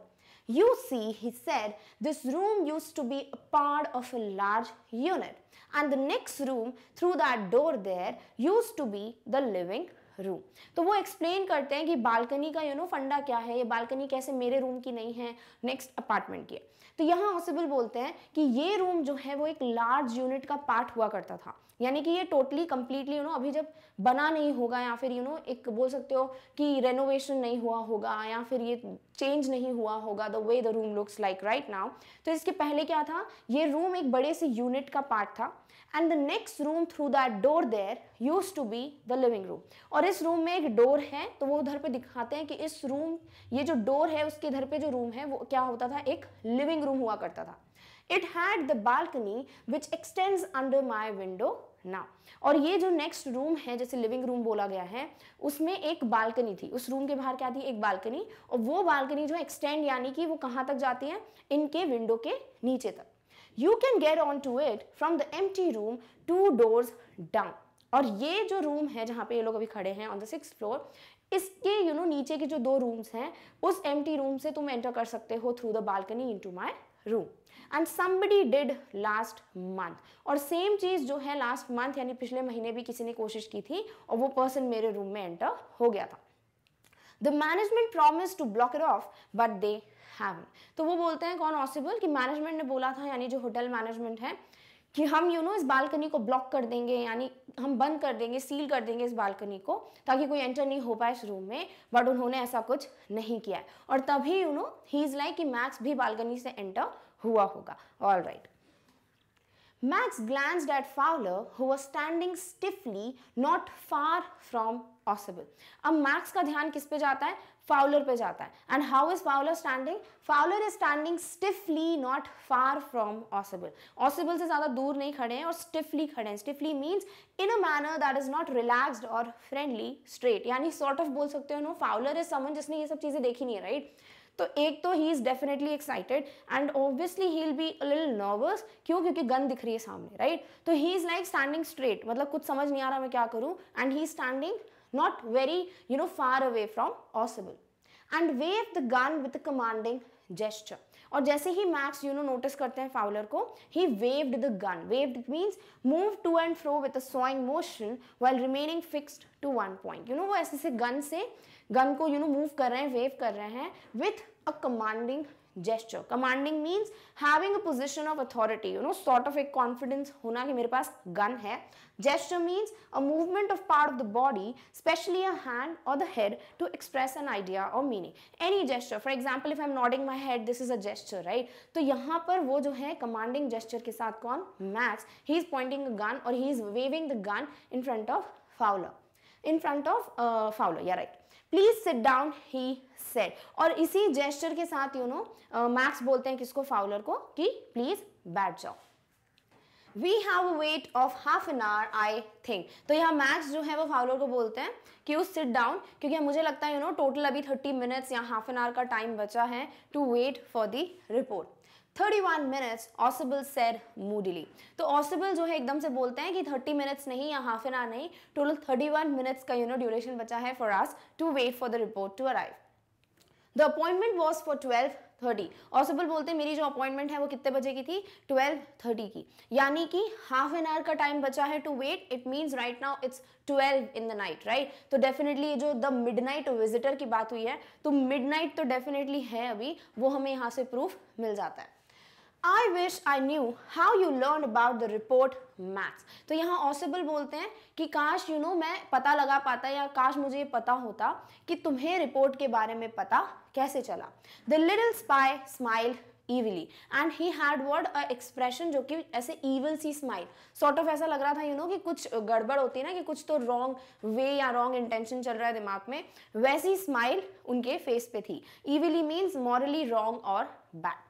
You see, he said, this room used to be a part of a large unit and the next room through that door there used to be the living room तो वो explain करते हैं कि balcony का you no फंडा क्या है ये बालकनी कैसे मेरे रूम की नहीं है नेक्स्ट अपार्टमेंट की तो यहाँ ऑसिबल बोलते हैं कि ये रूम जो है वो एक लार्ज यूनिट का पार्ट हुआ करता था यानी कि ये टोटली कम्प्लीटली यू नो अभी जब बना नहीं होगा या फिर यू you नो know, एक बोल सकते हो कि रेनोवेशन नहीं हुआ होगा या फिर ये चेंज नहीं हुआ होगा the way the room looks like right now तो इसके पहले क्या था ये रूम एक बड़े से यूनिट का पार्ट था and the next room through that door there use to be the living room और इस रूम में एक डोर है तो वो उधर पे दिखाते हैं कि इस रूम ये जो डोर है उसके इधर पे जो रूम है वो क्या होता था एक लिविंग रूम हुआ करता था it had the balcony which extends under my window ना और ये जो नेक्स्ट रूम है जैसे लिविंग रूम बोला गया है उसमें एक बालकनी थी उस रूम के बाहर क्या थी एक बालकनी और वो बालकनी जो एक्सटेंड यानी कि वो कहाँ तक जाती है इनके विंडो के नीचे तक you can get on to it from the empty room two doors down और ये जो रूम है जहाँ पे ये लोग अभी खड़े हैं ऑन द सिक्स फ्लोर इसके यू you नो know, नीचे के जो दो रूम्स हैं उस एम टी रूम से तुम एंटर कर सकते हो through the balcony into my room and somebody did last month और सेम चीज़ जो है लास्ट मंथ यानी पिछले महीने भी किसी ने कोशिश की थी और वो पर्सन मेरे रूम में एंटर हो गया था the management promise to block it off but they haven't तो वो बोलते हैं कौन ऑसिबल कि मैनेजमेंट ने बोला था यानी जो होटल मैनेजमेंट है कि हम यू you नो know, इस बालकनी को ब्लॉक कर देंगे यानी हम बंद कर देंगे सील कर देंगे इस बालकनी को ताकि कोई एंटर नहीं हो पाए इस रूम में बट उन्होंने ऐसा कुछ नहीं किया है और तभी you know he is like कि मैक्स भी बालकनी से एंटर हुआ होगा all right Max glance at Fowler who standing stiffly not far from from अब मैक्स का ध्यान किस पे जाता है फाउलर पे जाता है and how is Fowler standing Fowler is standing stiffly not far from Ausable Ausable से ज़्यादा दूर नहीं खड़े हैं और स्टिफली खड़े हैं stiffly means in a manner that is not relaxed और फ्रेंडली स्ट्रेट यानी सॉर्ट ऑफ बोल सकते हो नो फाउलर इज समन जिसने ये सब चीज़ें देखी नहीं है राइट right? तो एक तो he is definitely excited and obviously he will be लिल नर्वस क्यों क्योंकि गन दिख रही है सामने राइट right? तो he is like standing straight मतलब कुछ समझ नहीं आ रहा मैं क्या करूं and he standing not very, you know, far away from Osable and wave the gun with a commanding gesture. और जैसे ही मैक्स यू नो नोटिस करते हैं फाउलर को he waved the gun waved means move to and fro with a sawing motion while remaining fixed to one point you know वो ऐसे से gun से गन को यू नो मूव कर रहे हैं वेव कर रहे हैं with a commanding gesture commanding means having a position of authority you know sort of एक कॉन्फिडेंस होना कि मेरे पास गन है gesture means a movement of part of the body especially a hand और the head to express an idea और meaning any gesture for example if I am nodding my head this is a gesture right तो यहाँ पर वो जो है commanding gesture के साथ कौन Max he is pointing a gun और he is waving the gun in front of Fowler in front of Fowler या right please sit down he said और इसी जेस्टर के साथ यू नो मैक्स बोलते हैं किसको फाउलर को कि प्लीज बैठ जाओ we have wait of half an hour I think तो यहाँ मैक्स जो है वो फाउलर को बोलते हैं कि उस सिट डाउन क्योंकि मुझे लगता है यू नो टोटल अभी थर्टी मिनट्स या हाफ एन आवर का टाइम बचा है to wait for the report 31 minutes, Ossible said moodily. तो Ossible जो है एकदम से बोलते हैं कि 30 मिनट्स नहीं या हाफ एन आवर नहीं टोटल 31 minutes का यू नो ड्यूरेशन बचा है for us to wait for the report to arrive the appointment was for twelve thirty और सिंपल बोलते हैं मेरी जो अपॉइंटमेंट है वो कितने बजे की थी ट्वेल्व थर्टी की यानी कि हाफ एन आवर का टाइम बचा है to wait it means right now it's twelve in the night right तो डेफिनेटली जो द मिड नाइट विजिटर की बात हुई है तो मिड नाइट तो डेफिनेटली है अभी वो हमें यहाँ से प्रूफ मिल जाता है I wish I knew how you learn about the report Max तो यहाँ ऑसिबल बोलते हैं कि काश यू you नो know, मैं पता लगा पाता या काश मुझे ये पता होता कि तुम्हें रिपोर्ट के बारे में पता कैसे चला the little spy smile evilly and he had weird expression जो कि ऐसे ईवल सी स्माइल सॉर्ट ऑफ ऐसा लग रहा था यू you नो know, कि कुछ गड़बड़ होती है ना कि कुछ तो रॉन्ग वे या रॉन्ग इंटेंशन चल रहा है दिमाग में वैसी स्माइल उनके फेस पे थी ईविली मीन्स मॉरली रॉन्ग और bad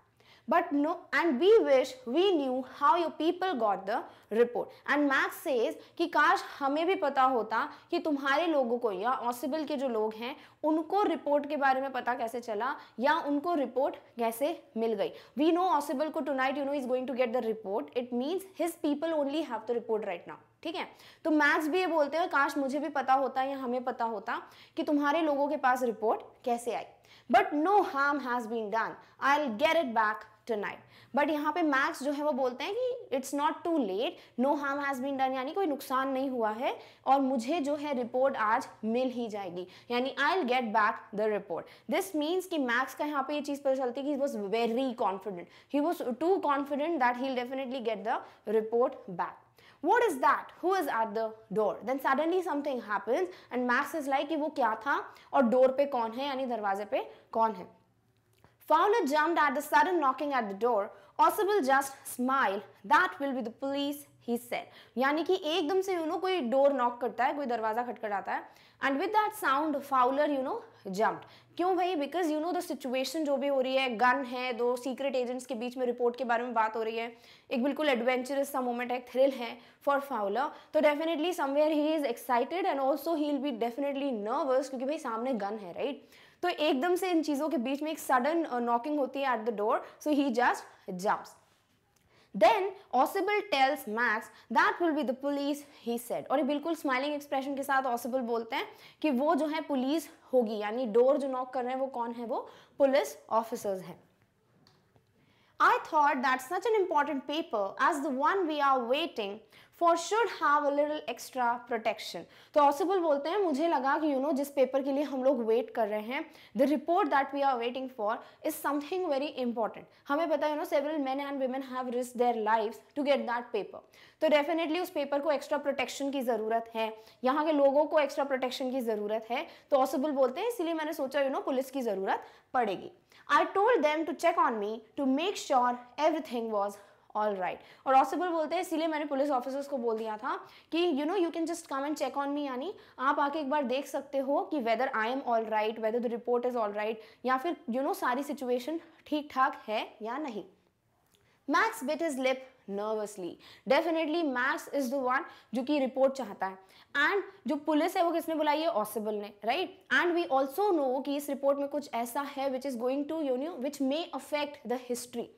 But no, and we wish we knew how your people got the report. And Max says ki काश हमें भी पता होता कि तुम्हारे लोगों को या ऑसिबल के जो लोग हैं उनको रिपोर्ट के बारे में पता कैसे चला या उनको रिपोर्ट कैसे मिल गई वी नो ऑसिबल को tonight you know is going to get the report it means his people only have the report right now ठीक है तो मैक्स भी ये बोलते हैं काश मुझे भी पता होता या हमें पता होता कि तुम्हारे लोगों के पास रिपोर्ट कैसे आई but no harm has been done I will get it back tonight but यहाँ पे मैक्स जो है वो बोलते हैं कि it's not too late no harm has been done यानी कोई नुकसान नहीं हुआ है और मुझे जो है रिपोर्ट आज मिल ही जाएगी यानी I will get back the report this means कि मैक्स का यहाँ पे ये चीज़ पता चलती है कि was very confident he was too confident that he definitely get the report back what is that who is at the door then suddenly something happens and max is like कि वो क्या था और door पे कौन है यानी दरवाजे पे कौन है Fowler jumped at the sudden knocking at the door. Ossible just smiled. That will be the police, he said. यानी कि एकदम से यू you नो know, कोई डोर नॉक करता है कोई दरवाज़ा खटखटाता है and with that sound Fowler you know jumped क्यों भाई because you know the situation जो भी हो रही है गन है दो सीक्रेट एजेंट्स के बीच में रिपोर्ट के बारे में बात हो रही है एक बिल्कुल एडवेंचरस सा मोमेंट है थ्रिल है फॉर फाउलर तो definitely somewhere he is excited and also he will be definitely nervous क्योंकि भाई सामने गन है राइट right? तो एकदम से इन चीज़ों के बीच में एक सडन नॉकिंग uh, होती है at the door so he just jumps then Ossible tells Max that will be the police he said और ये बिल्कुल स्माइलिंग एक्सप्रेशन के साथ ऑसिबल बोलते हैं कि वो जो है पुलिस होगी यानी डोर जो नॉक कर रहे हैं वो कौन है वो पुलिस ऑफिसर्स हैं I thought that such an important paper as the one we are waiting for should have a little extra protection. तो ऑसिबल बोलते हैं मुझे लगा कि यू you नो know, जिस पेपर के लिए हम लोग वेट कर रहे हैं the report that we are waiting for is something very important हमें पता है no several man and women have risk their life to get that paper तो डेफिनेटली उस पेपर को एक्स्ट्रा प्रोटेक्शन की ज़रूरत है यहाँ के लोगों को एक्स्ट्रा प्रोटेक्शन की ज़रूरत है तो ऑसिबल बोलते हैं इसलिए मैंने सोचा you you know know, police की ज़रूरत पड़ेगी I told them to check on me to make sure everything was all right right. और ऑसिबल बोलते हैं इसीलिए मैंने पुलिस ऑफिसर्स को बोल दिया था कि you know you can just come and check on me यानी आप आके एक बार देख सकते हो कि whether I am all right whether the report is all right या फिर यू you नो know, सारी सिचुएशन ठीक ठाक है या नहीं Max bit his lip nervously definitely Max is the one जो कि रिपोर्ट चाहता है एंड जो पुलिस है वो किसने बुलाई है ऑसिबल ने right and we also know कि इस रिपोर्ट में कुछ ऐसा है which is going to you knew which may affect the history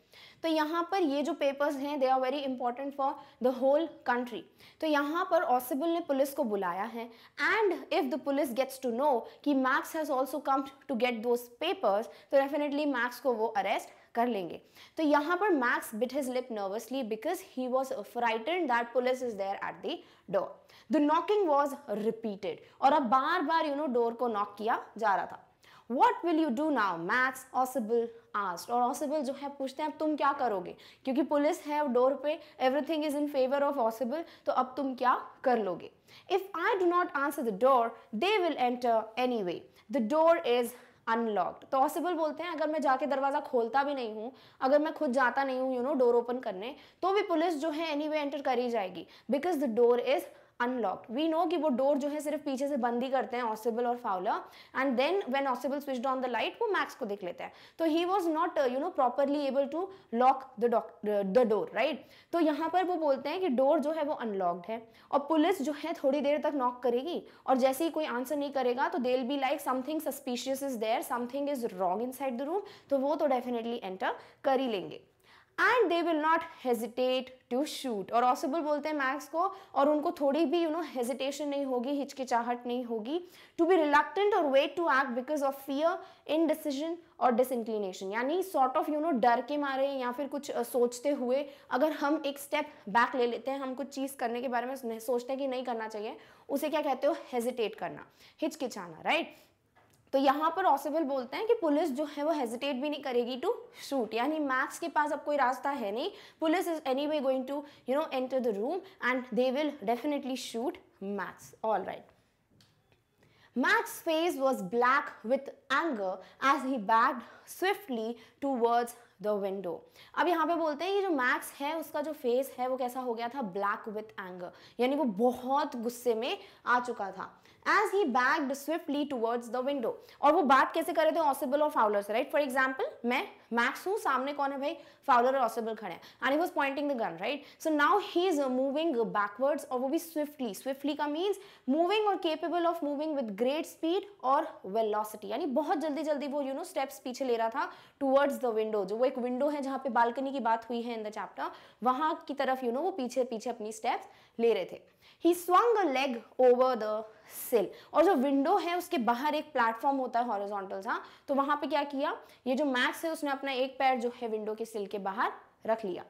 तो यहाँ पर ये जो पेपर्स हैं they are very important for the whole country तो यहाँ पर ऑसिबल ने पुलिस को बुलाया है and if the police gets to know कि Max has also come to get those papers तो डेफिनेटली मैक्स को वो अरेस्ट कर लेंगे तो यहाँ पर Max bit his lip nervously because he was frighten that police is there at the door the knocking was repeated और अब बार बार यू नो डोर को नॉक किया जा रहा था what will you do now Max Ossible asked और ऑसिबल जो है पूछते हैं अब तुम क्या करोगे क्योंकि पुलिस है डोर पे everything is in favour of Ossible तो अब तुम क्या कर लोगे if I do not answer the door they will enter anyway the door is unlocked तो ऑसिबल बोलते हैं अगर मैं जाके दरवाज़ा खोलता भी नहीं हूँ अगर मैं खुद जाता नहीं हूँ यू नो डोर ओपन करने तो भी पुलिस जो है एनी वे एंटर कर ही जाएगी because the door is unlock we know कि वो डोर जो है सिर्फ पीछे से बंद ही करते हैं ऑसिबल और Fowler and then when Ossible switch on the light वो मैक्स को देख लेते हैं तो he was not you know properly able to lock the door right तो यहाँ पर वो बोलते हैं कि डोर जो है वो अनलॉक्ड है और पुलिस जो है थोड़ी देर तक नॉक करेगी और जैसे ही कोई आंसर नहीं करेगा तो they'll be like something suspicious is there something is wrong inside the room तो वो तो डेफिनेटली एंटर कर ही लेंगे and they will not hesitate to shoot और ऑसिबल बोलते हैं मैक्स को और उनको थोड़ी भी यू नो हेजिटेशन नहीं होगी हिचकिचाहट नहीं होगी टू बी रिलेक्टेंट और wait to act because of fear decision और डिसइंक्लिनेशन यानी सॉर्ट ऑफ यू नो डर के मारे या फिर कुछ सोचते हुए अगर हम एक स्टेप बैक ले लेते हैं हम कुछ चीज़ करने के बारे में सोचते हैं कि नहीं करना चाहिए उसे क्या कहते हो हेजिटेट करना हिचकिचाना राइट right? तो यहाँ पर ऑसिबल बोलते हैं कि पुलिस जो है वो हेजिटेट भी नहीं करेगी टू शूट यानी मैक्स के पास अब कोई रास्ता है नहीं police is anyway going to you know enter the room and they will definitely shoot Max all right face was black with with as he he swiftly towards the window अब यहाँ पे बोलते हैं ये जो Max है उसका जो फेस है वो कैसा हो गया था ब्लैक विथ एंगर यानी वो बहुत गुस्से में आ चुका था as he backed swiftly towards the window और वो बात कैसे कर रहे थे ऑसिबल और फाउलर से राइट फॉर एग्जाम्पल मैं मैक्स हूँ सामने कौन है भाई फाउलर और ऑसिबल खड़े हैं and he was pointing the gun right so now he is moving backwards और वो भी स्विफ्टली स्विफ्टली का मीन्स मूविंग और capable of moving with great speed और वेलॉसिटी यानी बहुत जल्दी जल्दी वो यू नो स्टेप्स पीछे ले रहा था टूवर्ड्स द विंडो जो वो एक विंडो है जहाँ पे बालकनी की बात हुई है इन द चैप्टर वहाँ की तरफ यू you नो know, वो पीछे पीछे अपनी स्टेप्स ले रहे थे he swung a leg over the sill और जो विंडो है उसके बाहर एक प्लेटफॉर्म होता है हॉरिजॉन्टल हाँ? सा तो वहां पे क्या किया ये जो मैक्स है उसने अपना एक पैर जो है विंडो के सिल के बाहर रख लिया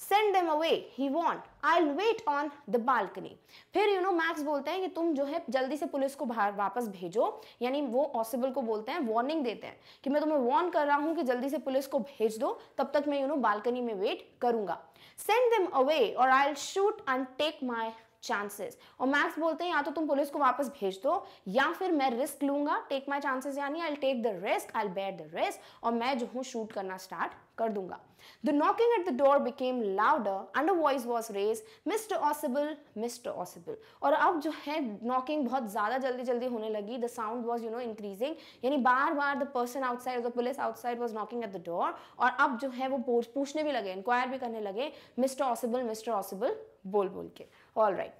send them away he want I wait on the balcony फिर यू नो मैक्स बोलते हैं कि तुम जो है जल्दी से पुलिस को बाहर वापस भेजो यानी वो ऑसिबल को बोलते हैं वार्निंग देते हैं कि मैं तुम्हें वार्न कर रहा हूं कि जल्दी से पुलिस को भेज दो तब तक मैं यू नो बालकनी में वेट करूंगा सेंड देम अवे और I shoot and take my chances और मैक्स बोलते हैं या तो तुम पुलिस को वापस भेज दो या फिर मैं रिस्क लूंगा टेक माई चांसेस यानी I take the risk I bear the risk और मैं जो हूँ शूट करना स्टार्ट कर दूंगा the knocking at the door became louder under voice was raise mister Ossible mister Ossible और अब जो है नॉकिंग बहुत ज़्यादा जल्दी जल्दी होने लगी the sound was you know increasing यानी बार बार the person outside police outside was knocking at the door और अब जो है वो पूछने भी लगे इंक्वायर भी करने लगे मिस्टर ऑसिबल मिस्टर ऑसिबल बोल बोल के all right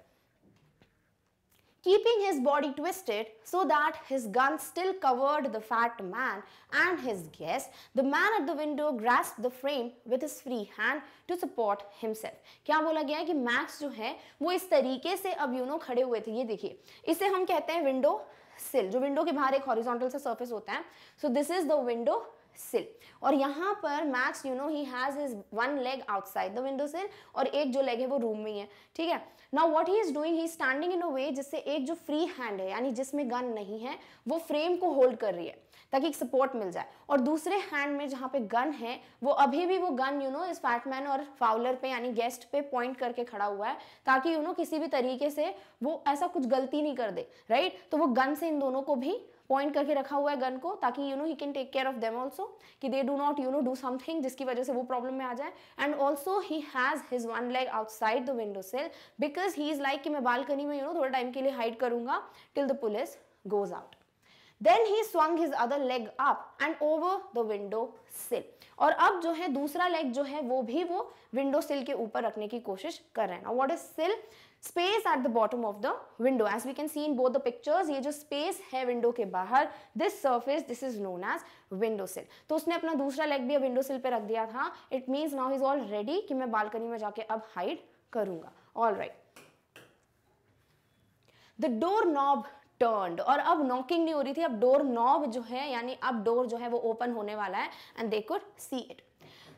Keeping his body twisted so that his gun still covered the fat man and his guest, the man at the window grasped the frame with his free hand to support himself. क्या बोला गया ki max jo hai wo is tarike se ab you know khade hue the ye dekhiye ise hum kehte hain window sill jo window ke bahar ek horizontal sa surface hota hai so this is the window सिल और यहाँ पर Max you know he has his one leg outside the window sill और एक जो leg है वो room में ही है ठीक है now what he is doing he standing in a way जिससे एक जो फ्री हैंड है यानी जिसमें गन नहीं है वो फ्रेम को होल्ड कर रही है ताकि एक सपोर्ट मिल जाए और दूसरे हैंड में जहाँ पे गन है वो अभी भी वो गन यू नो इस फैटमैन और फाउलर पे यानी गेस्ट पे पॉइंट करके खड़ा हुआ है ताकि यू नो किसी भी तरीके से वो ऐसा कुछ गलती नहीं कर दे राइट तो वो गन से इन दोनों को भी पॉइंट करके रखा हुआ है गन को ताकि you know he can take care of them also कि they do not you know do something जिसकी वजह से वो प्रॉब्लम में आ जाए and also he has his one leg outside the window sill because he is like कि मैं बालकनी में यू नो थोड़ा टाइम के लिए हाइड करूंगा till the police goes out then he swung his other leg up and over the window sill और अब जो है दूसरा लेग जो है वो भी वो विंडो सिल के ऊपर रखने की कोशिश कर रहे हैं what is sill space at the bottom of the window as we can see in both the pictures ये जो स्पेस है विंडो के बाहर this surface this is known as window sill तो उसने अपना दूसरा लेग भी विंडो सिल पर रख दिया था it means now is already कि मैं बालकनी में जाके अब हाइड करूंगा all right the door knob turn और अब नॉकिंग नहीं हो रही थी अब डोर नॉब जो है यानी अब डोर जो है वो ओपन होने वाला है and they could see it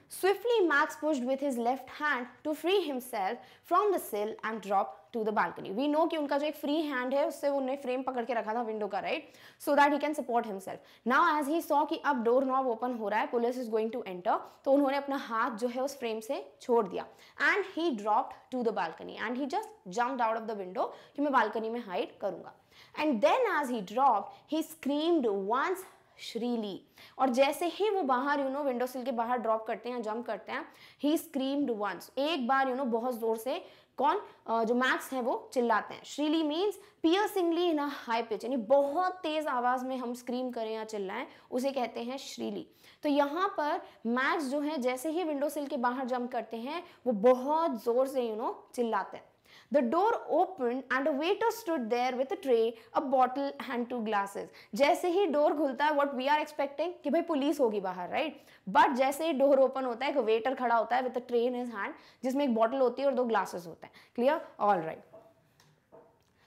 Swiftly, Max pushed with his left hand to free himself from the sill and dropped to the balcony we know कि उनका जो एक फ्री हैंड है उससे उन्हें फ्रेम पकड़ के रखा था विंडो का right so that he can support himself now as he saw कि अब डोर नॉब ओपन हो रहा है police is going to enter तो उन्होंने अपना हाथ जो है उस फ्रेम से छोड़ दिया and he dropped to the balcony and he just jump out of the window कि मैं बालकनी में हाइड करूंगा And then as he dropped, he screamed once श्रीली और जैसे ही वो बाहर यू नो विंडो सिल के बाहर ड्रॉप करते हैं जंप करते हैं ही स्क्रीम्ड वंस एक बार यू नो बहुत जोर से कौन जो मैक्स है वो चिल्लाते हैं shrilly means piercingly in a high pitch यानी बहुत तेज आवाज में हम स्क्रीम करें या चिल्लाएं उसे कहते हैं श्रीली तो यहाँ पर मैक्स जो है जैसे ही विंडो सिल के बाहर जंप करते हैं वो बहुत जोर से यू नो चिल्लाते हैं The door opened and a waiter stood there with a tray, a bottle and two glasses. जैसे ही door खुलता है what we are expecting कि भाई पुलिस होगी बाहर right? But जैसे ही door open होता है एक waiter खड़ा होता है with a tray in his hand जिसमें एक bottle होती है और दो glasses होते हैं. Clear? All right.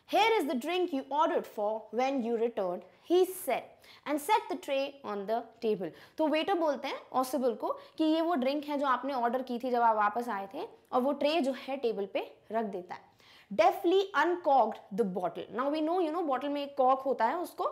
Here is the drink you ordered for when you returned he set and set the tray on the table तो वेटर बोलते हैं ऑसिबल को कि ये वो ड्रिंक है जो आपने ऑर्डर की थी जब आप वापस आए थे और वो ट्रे जो है टेबल पे रख देता है deftly uncorked the bottle now we know you know bottle में एक कॉक होता है उसको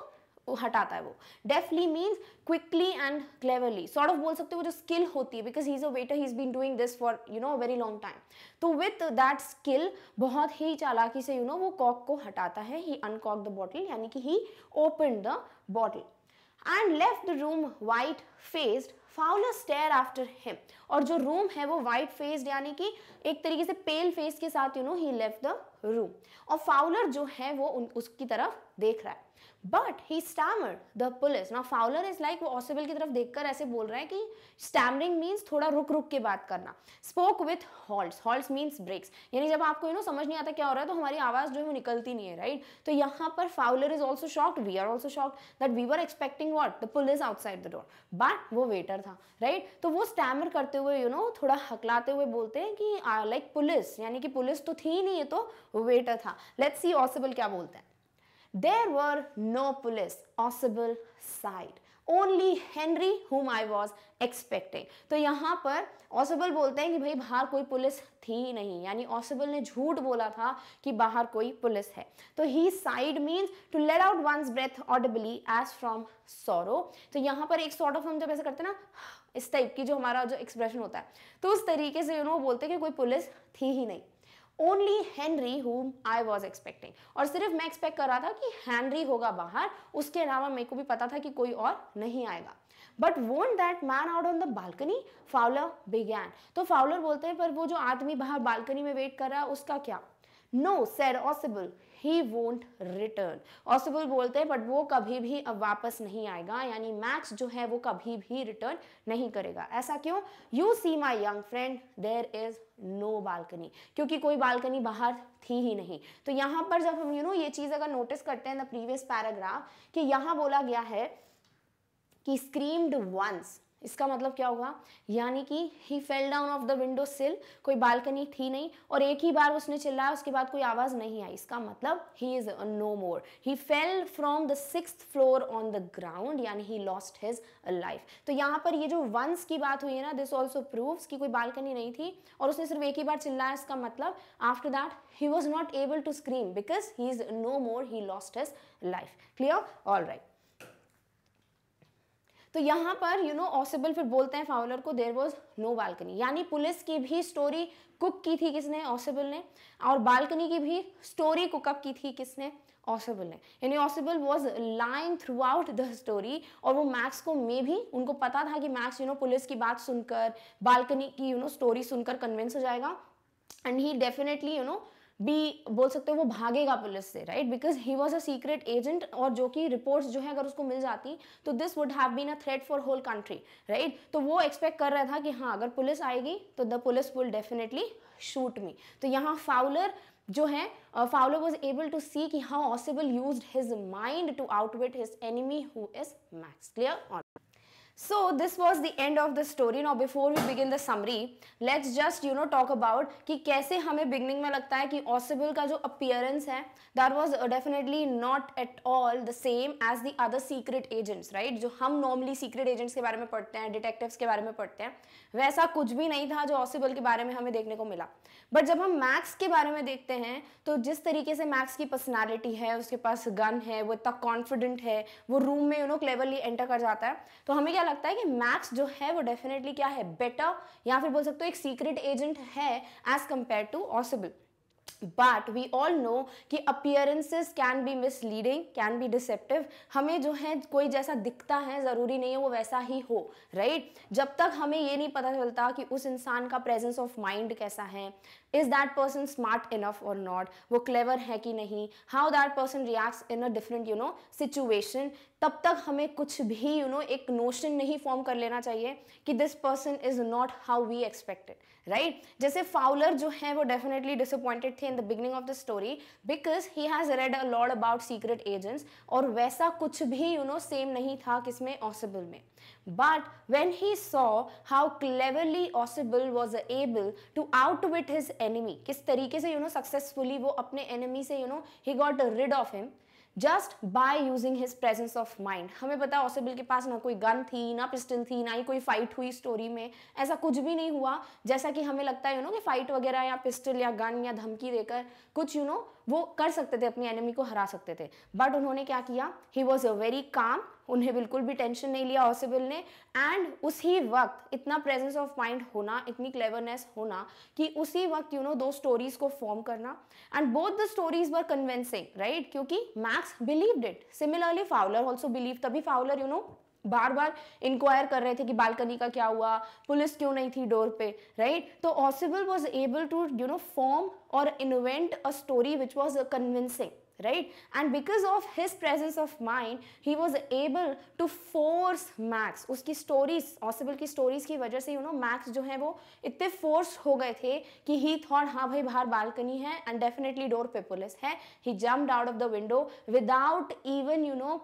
हटाता है वो deftly means quickly and cleverly sort of बोल सकते हो जो स्किल होती है because he is a waiter he is been doing this for you know very long time तो विथ दैट स्किल बहुत ही चालाकी से यू you नो know, वो कॉक को हटाता है ही अनकॉक द बॉटल यानी कि he open the bottle and left the room white faced Fowler stare after him और जो रूम है वो वाइट फेस्ड यानी कि एक तरीके से पेल फेस के साथ you know he left the room और फाउलर जो है वो उन, उसकी तरफ देख रहा है but he stammer the police ना फाउलर इज लाइक वो ऑसिबल की तरफ देखकर ऐसे बोल रहा है कि स्टैमरिंग मीन्स थोड़ा रुक रुक के बात करना spoke with halt halt means breaks यानी जब आपको यू नो समझ नहीं आता क्या हो रहा है तो हमारी आवाज़ जो है वो निकलती नहीं है राइट right? तो यहाँ पर Fowler is also shocked we are also shocked that we are expecting what the police outside the door but वो वेटर था राइट right? तो वो स्टैमर करते हुए यू you नो know, थोड़ा हकलाते हुए बोलते हैं कि लाइक पुलिस यानी कि पुलिस तो थी नहीं तो है तो वेटर था लेट्स सी ऑसिबल क्या बोलते हैं There were no police possible side. Only Henry whom I was expecting तो यहाँ पर ऑसिबल बोलते हैं कि भाई बाहर कोई पुलिस थी नहीं यानी ऑसिबल ने झूठ बोला था कि बाहर कोई पुलिस है तो he sighed means to let out one's breath audibly as from sorrow तो यहाँ पर एक सॉर्ट ऑफ हम जब ऐसे करते हैं ना इस टाइप की जो हमारा जो एक्सप्रेशन होता है तो उस तरीके से यू नो बोलते हैं कि कोई पुलिस थी ही नहीं only Henry whom I was expecting और सिर्फ मैं एक्सपेक्ट कर रहा था कि हेनरी होगा बाहर उसके अलावा मेरे को भी पता था कि कोई और नहीं आएगा but what that man out on the balcony Fowler began तो फाउलर बोलते हैं पर वो जो आदमी बाहर बालकनी में वेट कर रहा है उसका क्या नो सैर ऑसिबल ही वोंट रिटर्न ऑसिबल बोलते हैं बट वो कभी भी अब वापस नहीं आएगा यानी मैक्स जो है वो कभी भी रिटर्न नहीं करेगा ऐसा क्यों you see my young friend there is no balcony क्योंकि कोई बालकनी बाहर थी ही नहीं तो यहाँ पर जब हम यू you नो know, ये चीज़ अगर नोटिस करते हैं द प्रीवियस पैराग्राफ कि यहाँ बोला गया है कि स्क्रीम्ड वंस इसका मतलब क्या हुआ यानी कि he fell down of the window sill कोई बालकनी थी नहीं और एक ही बार उसने चिल्लाया उसके बाद कोई आवाज़ नहीं आई इसका मतलब he is no more he fell from the six floor on the ground यानी ही लॉस्ट हिज लाइफ तो यहाँ पर ये जो वंस की बात हुई है ना दिस ऑल्सो प्रूव कि कोई बालकनी नहीं थी और उसने सिर्फ एक ही बार चिल्लाया इसका मतलब after that he was not able to scream because he is no more he lost his life clear all right तो यहाँ पर यू नो ऑसिबल फिर बोलते हैं फाउलर को देर वॉज नो बालकनी यानी पुलिस की भी स्टोरी कुक की थी किसने ऑसिबल ने और बालकनी की भी स्टोरी कुकअप की थी किसने ऑसिबल ने यानी Ausable was lying throughout the story और वो मैक्स को मे भी उनको पता था कि मैक्स यू नो पुलिस की बात सुनकर बालकनी की यू नो स्टोरी सुनकर कन्विंस हो जाएगा and he definitely you know be बोल सकते हो वो भागेगा पुलिस से right because he was a secret agent और जो कि रिपोर्ट्स जो है अगर उसको मिल जाती तो this would have been a threat for whole country right तो वो एक्सपेक्ट कर रहा था कि हाँ अगर पुलिस आएगी तो the police will definitely shoot me तो यहाँ फाउलर जो है Fowler was able to see कि how Ausable use his mind to outwit his enemy who is Max clear on So this was the end of the story. Now before we begin the summary, let's just you know talk about ki kaise hame beginning mein lagta hai ki Ossible ka jo appearance hai that was definitely not at all the same as the other secret agents, right? jo hum normally secret agents ke bare mein padhte hain detectives ke bare mein padhte hain waisa kuch bhi nahi tha jo Ossible ke bare mein hame dekhne ko mila but jab hum max ke bare mein dekhte hain to jis tarike se max ki personality hai uske paas gun hai wo itna confident hai wo room mein you know cleverly enter kar jata hai to hame क्या क्या लगता है कि max जो है वो definitely क्या है बेटर या फिर बोल सकते हो एक सीक्रेट एजेंट है as compare to Ausable but we all know कि appearances can be misleading can be deceptive हमें जो है कोई जैसा दिखता है ज़रूरी नहीं है वो वैसा ही हो राइट right? जब तक हमें ये नहीं पता चलता कि उस इंसान का प्रेजेंस ऑफ माइंड कैसा है is that person smart enough और नॉट वो क्लेवर है कि नहीं how that person reacts in a different you know situation तब तक हमें कुछ भी यू you नो know, एक नोशन नहीं फॉर्म कर लेना चाहिए कि this person is not how we expected right जैसे फाउलर जो है वो डेफिनेटली डिसअपॉइंटेड थे in the beginning of the story because he has read a Lord about secret agents और वैसा कुछ भी यू नो सेम नहीं था किसमें ऑसिबल में But when he saw how cleverly Osibul was able to outwit his enemy, किस तरीके से you know successfully वो अपने enemy से you know he got rid of him. Just by using his presence of mind हमें पता है Ausable के पास ना कोई गन थी ना पिस्टल थी ना ही कोई फाइट हुई स्टोरी में ऐसा कुछ भी नहीं हुआ जैसा कि हमें लगता है यू you नो know, कि फाइट वगैरह या पिस्टल या गन या धमकी देकर कुछ यू you नो know, वो कर सकते थे अपनी एनिमी को हरा सकते थे बट उन्होंने क्या किया ही वॉज अ वेरी काम उन्हें बिल्कुल भी टेंशन नहीं लिया ऑसिबल ने एंड उसी वक्त इतना प्रेजेंस ऑफ माइंड होना इतनी क्लेवरनेस होना कि उसी वक्त यू नो दो स्टोरीज को फॉर्म करना and both the stories were convincing right क्योंकि Max believed it similarly Fowler also believe तभी फाउलर यू नो बार बार इंक्वायर कर रहे थे कि बालकनी का क्या हुआ पुलिस क्यों नहीं थी डोर पे राइट तो Ausable was able to you know form और invent a story which was convincing right and because of his presence of mind he was able to force Max उसकी स्टोरीज ऑसिबल की stories की वजह से you know max जो है वो इतने फोर्स हो गए थे कि ही थॉट हाँ भाई बाहर बालकनी है एंड डेफिनेटली डोर पे पुलिस है he jump out of the window without even you know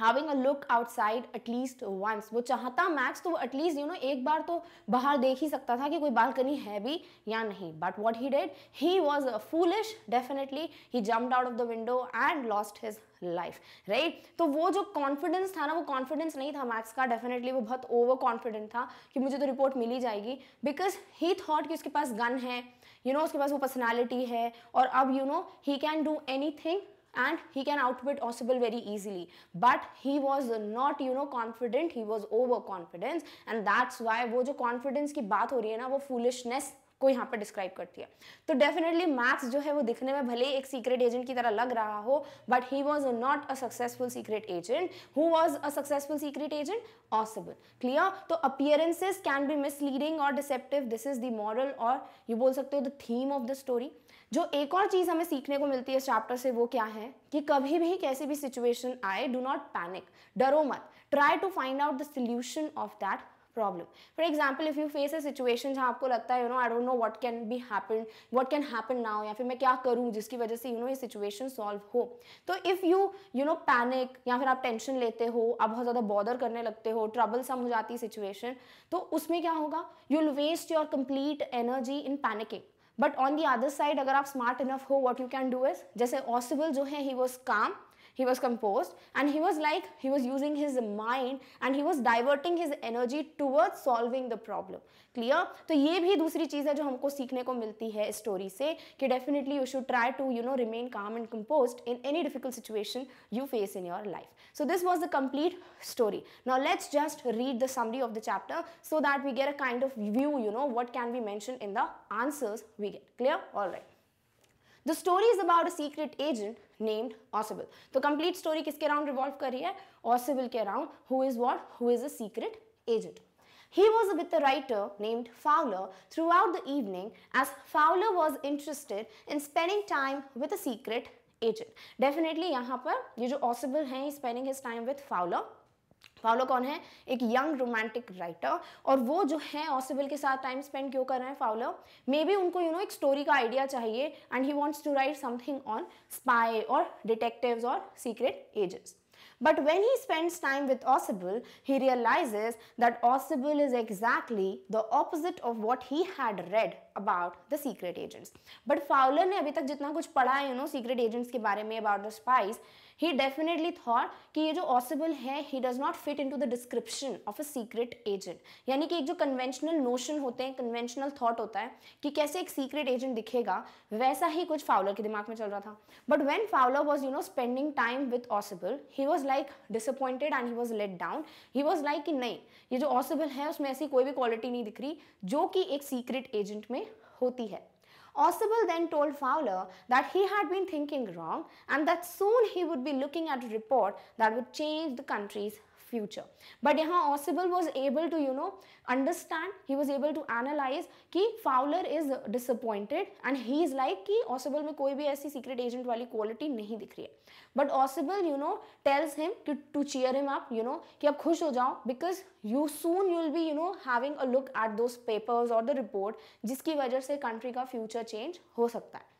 having a look outside at least once वो चाहता मैक्स तो वो एटलीस्ट यू नो एक बार तो बाहर देख ही सकता था कि कोई बालकनी है भी या नहीं but what he did he was foolish definitely he jumped out of the window and lost his life right तो वो जो कॉन्फिडेंस था ना वो कॉन्फिडेंस नहीं था मैथ्स का डेफिनेटली वो बहुत ओवर कॉन्फिडेंट था कि मुझे तो रिपोर्ट मिल ही जाएगी बिकॉज ही थॉट कि उसके पास गन है यू you नो know, उसके पास वो पर्सनैलिटी है और अब you know he can do anything and he can outwit Osibel very easily. But he was not you know confident, he was overconfident and that's why वो जो confidence की बात हो रही है ना वो foolishness को यहाँ पर डिस्क्राइब करती है तो डेफिनेटली मैक्स जो है वो दिखने में भले एक सीक्रेट एजेंट की तरह लग रहा हो but he was not a successful secret agent who was a successful secret agent Ausable clear तो अपियरेंसेज कैन बी मिसलीडिंग और deceptive this is the moral और यू बोल सकते हो the theme of the story जो एक और चीज़ हमें सीखने को मिलती है इस चैप्टर से वो क्या है कि कभी भी कैसी भी सिचुएशन आए डू नॉट पैनिक डरो मत try to find out the solution of that problem for example if you face a situation जहाँ आपको लगता है you know I don't know what can be happen what can happen now या फिर मैं क्या करूँ जिसकी वजह से यू नो ये सिचुएशन सॉल्व हो तो if you you know panic या फिर आप टेंशन लेते हो आप बहुत ज़्यादा बॉदर करने लगते हो ट्रबल सम हो जाती है सिचुएशन तो उसमें क्या होगा you will waste your complete energy in panicking but on the other side अगर आप स्मार्ट इनफ हो what you can do is जैसे ऑसिबल जो है he was calm he was composed and he was like he was using his mind and he was diverting his energy towards solving the problem clear So, ये भी दूसरी चीज़ है जो हमको सीखने को मिलती है story से कि definitely you should try to you know remain calm and composed in any difficult situation you face in your life so this was the complete story now let's just read the summary of the chapter so that we get a kind of view you know what can be mentioned in the answers we get clear all right the story is about a secret agent named Ausable तो complete story किसके around revolve कर रही है Ausable के around who is what who is a secret agent He was with a writer named Fowler throughout the evening as Fowler was interested in spending time with a secret agent. Definitely यहाँ पर ये जो Osable हैं, spending his time with Fowler. फावलो तो कौन है एक young romantic writer और वो जो है ऑसिबल के साथ टाइम स्पेंड क्यों कर रहे हैं फावलो मे बी उनको यू नो एक स्टोरी का आइडिया चाहिए and he wants to write something on spy और डिटेक्टिव और सीक्रेट एजेस but when he spends time with ऑसिबल he realizes that Ausable is exactly the opposite of what he had read about the secret agents but Fowler ने अभी तक जितना कुछ पढ़ा है यू नो सीक्रेट एजेंट्स के बारे में about the spies he definitely thought कि ये जो ऑसिबल है he does not fit into the description of a secret agent यानी कि एक जो कन्वेंशनल नोशन होते हैं कन्वेंशनल थॉट होता है कि कैसे एक सीक्रेट एजेंट दिखेगा वैसा ही कुछ फाउलर के दिमाग में चल रहा था but when Fowler was you know spending time with Ausable he was like disappointed and he was let down he was like कि नहीं ये जो ऑसिबल है उसमें ऐसी कोई भी क्वालिटी नहीं दिख रही जो कि एक सीक्रेट एजेंट में होती है Ossible then told Fowler that he had been thinking wrong and that soon he would be looking at a report that would change the country's future. But यहाँ Ossible was able to you know understand he was able to analyze कि Fowler is disappointed and he is like कि Ossible में कोई भी ऐसी secret agent वाली quality नहीं दिख रही है But Ossible you know tells him to, to cheer him up you know कि आप खुश हो जाओ because you soon you'll be you know having a look at those papers or the report जिसकी वजह से country का future change हो सकता है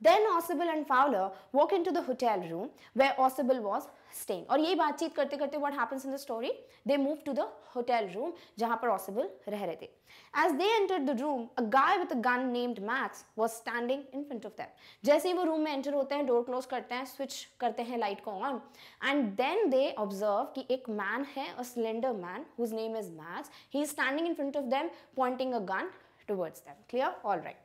Then Osibel and Fowler walk into the hotel room where Osibel was staying. Or ये बातचीत करते what happens in the story? They move to the hotel room जहाँ पर Osibel रह रहे As they entered the room, a guy with a gun named Max was standing in front of them. जैसे ही वो room enter होते हैं, door close करते हैं, switch करते हैं light on, and then they observe कि एक man है, a slender man whose name is Max. He is standing in front of them, pointing a gun towards them. Clear? All right.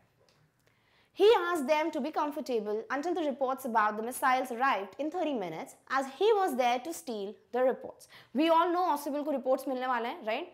He asked them to be comfortable until the reports about the missiles arrived in 30 minutes as he was there to steal the reports. We all know Osibel को reports मिलने वाले हैं right?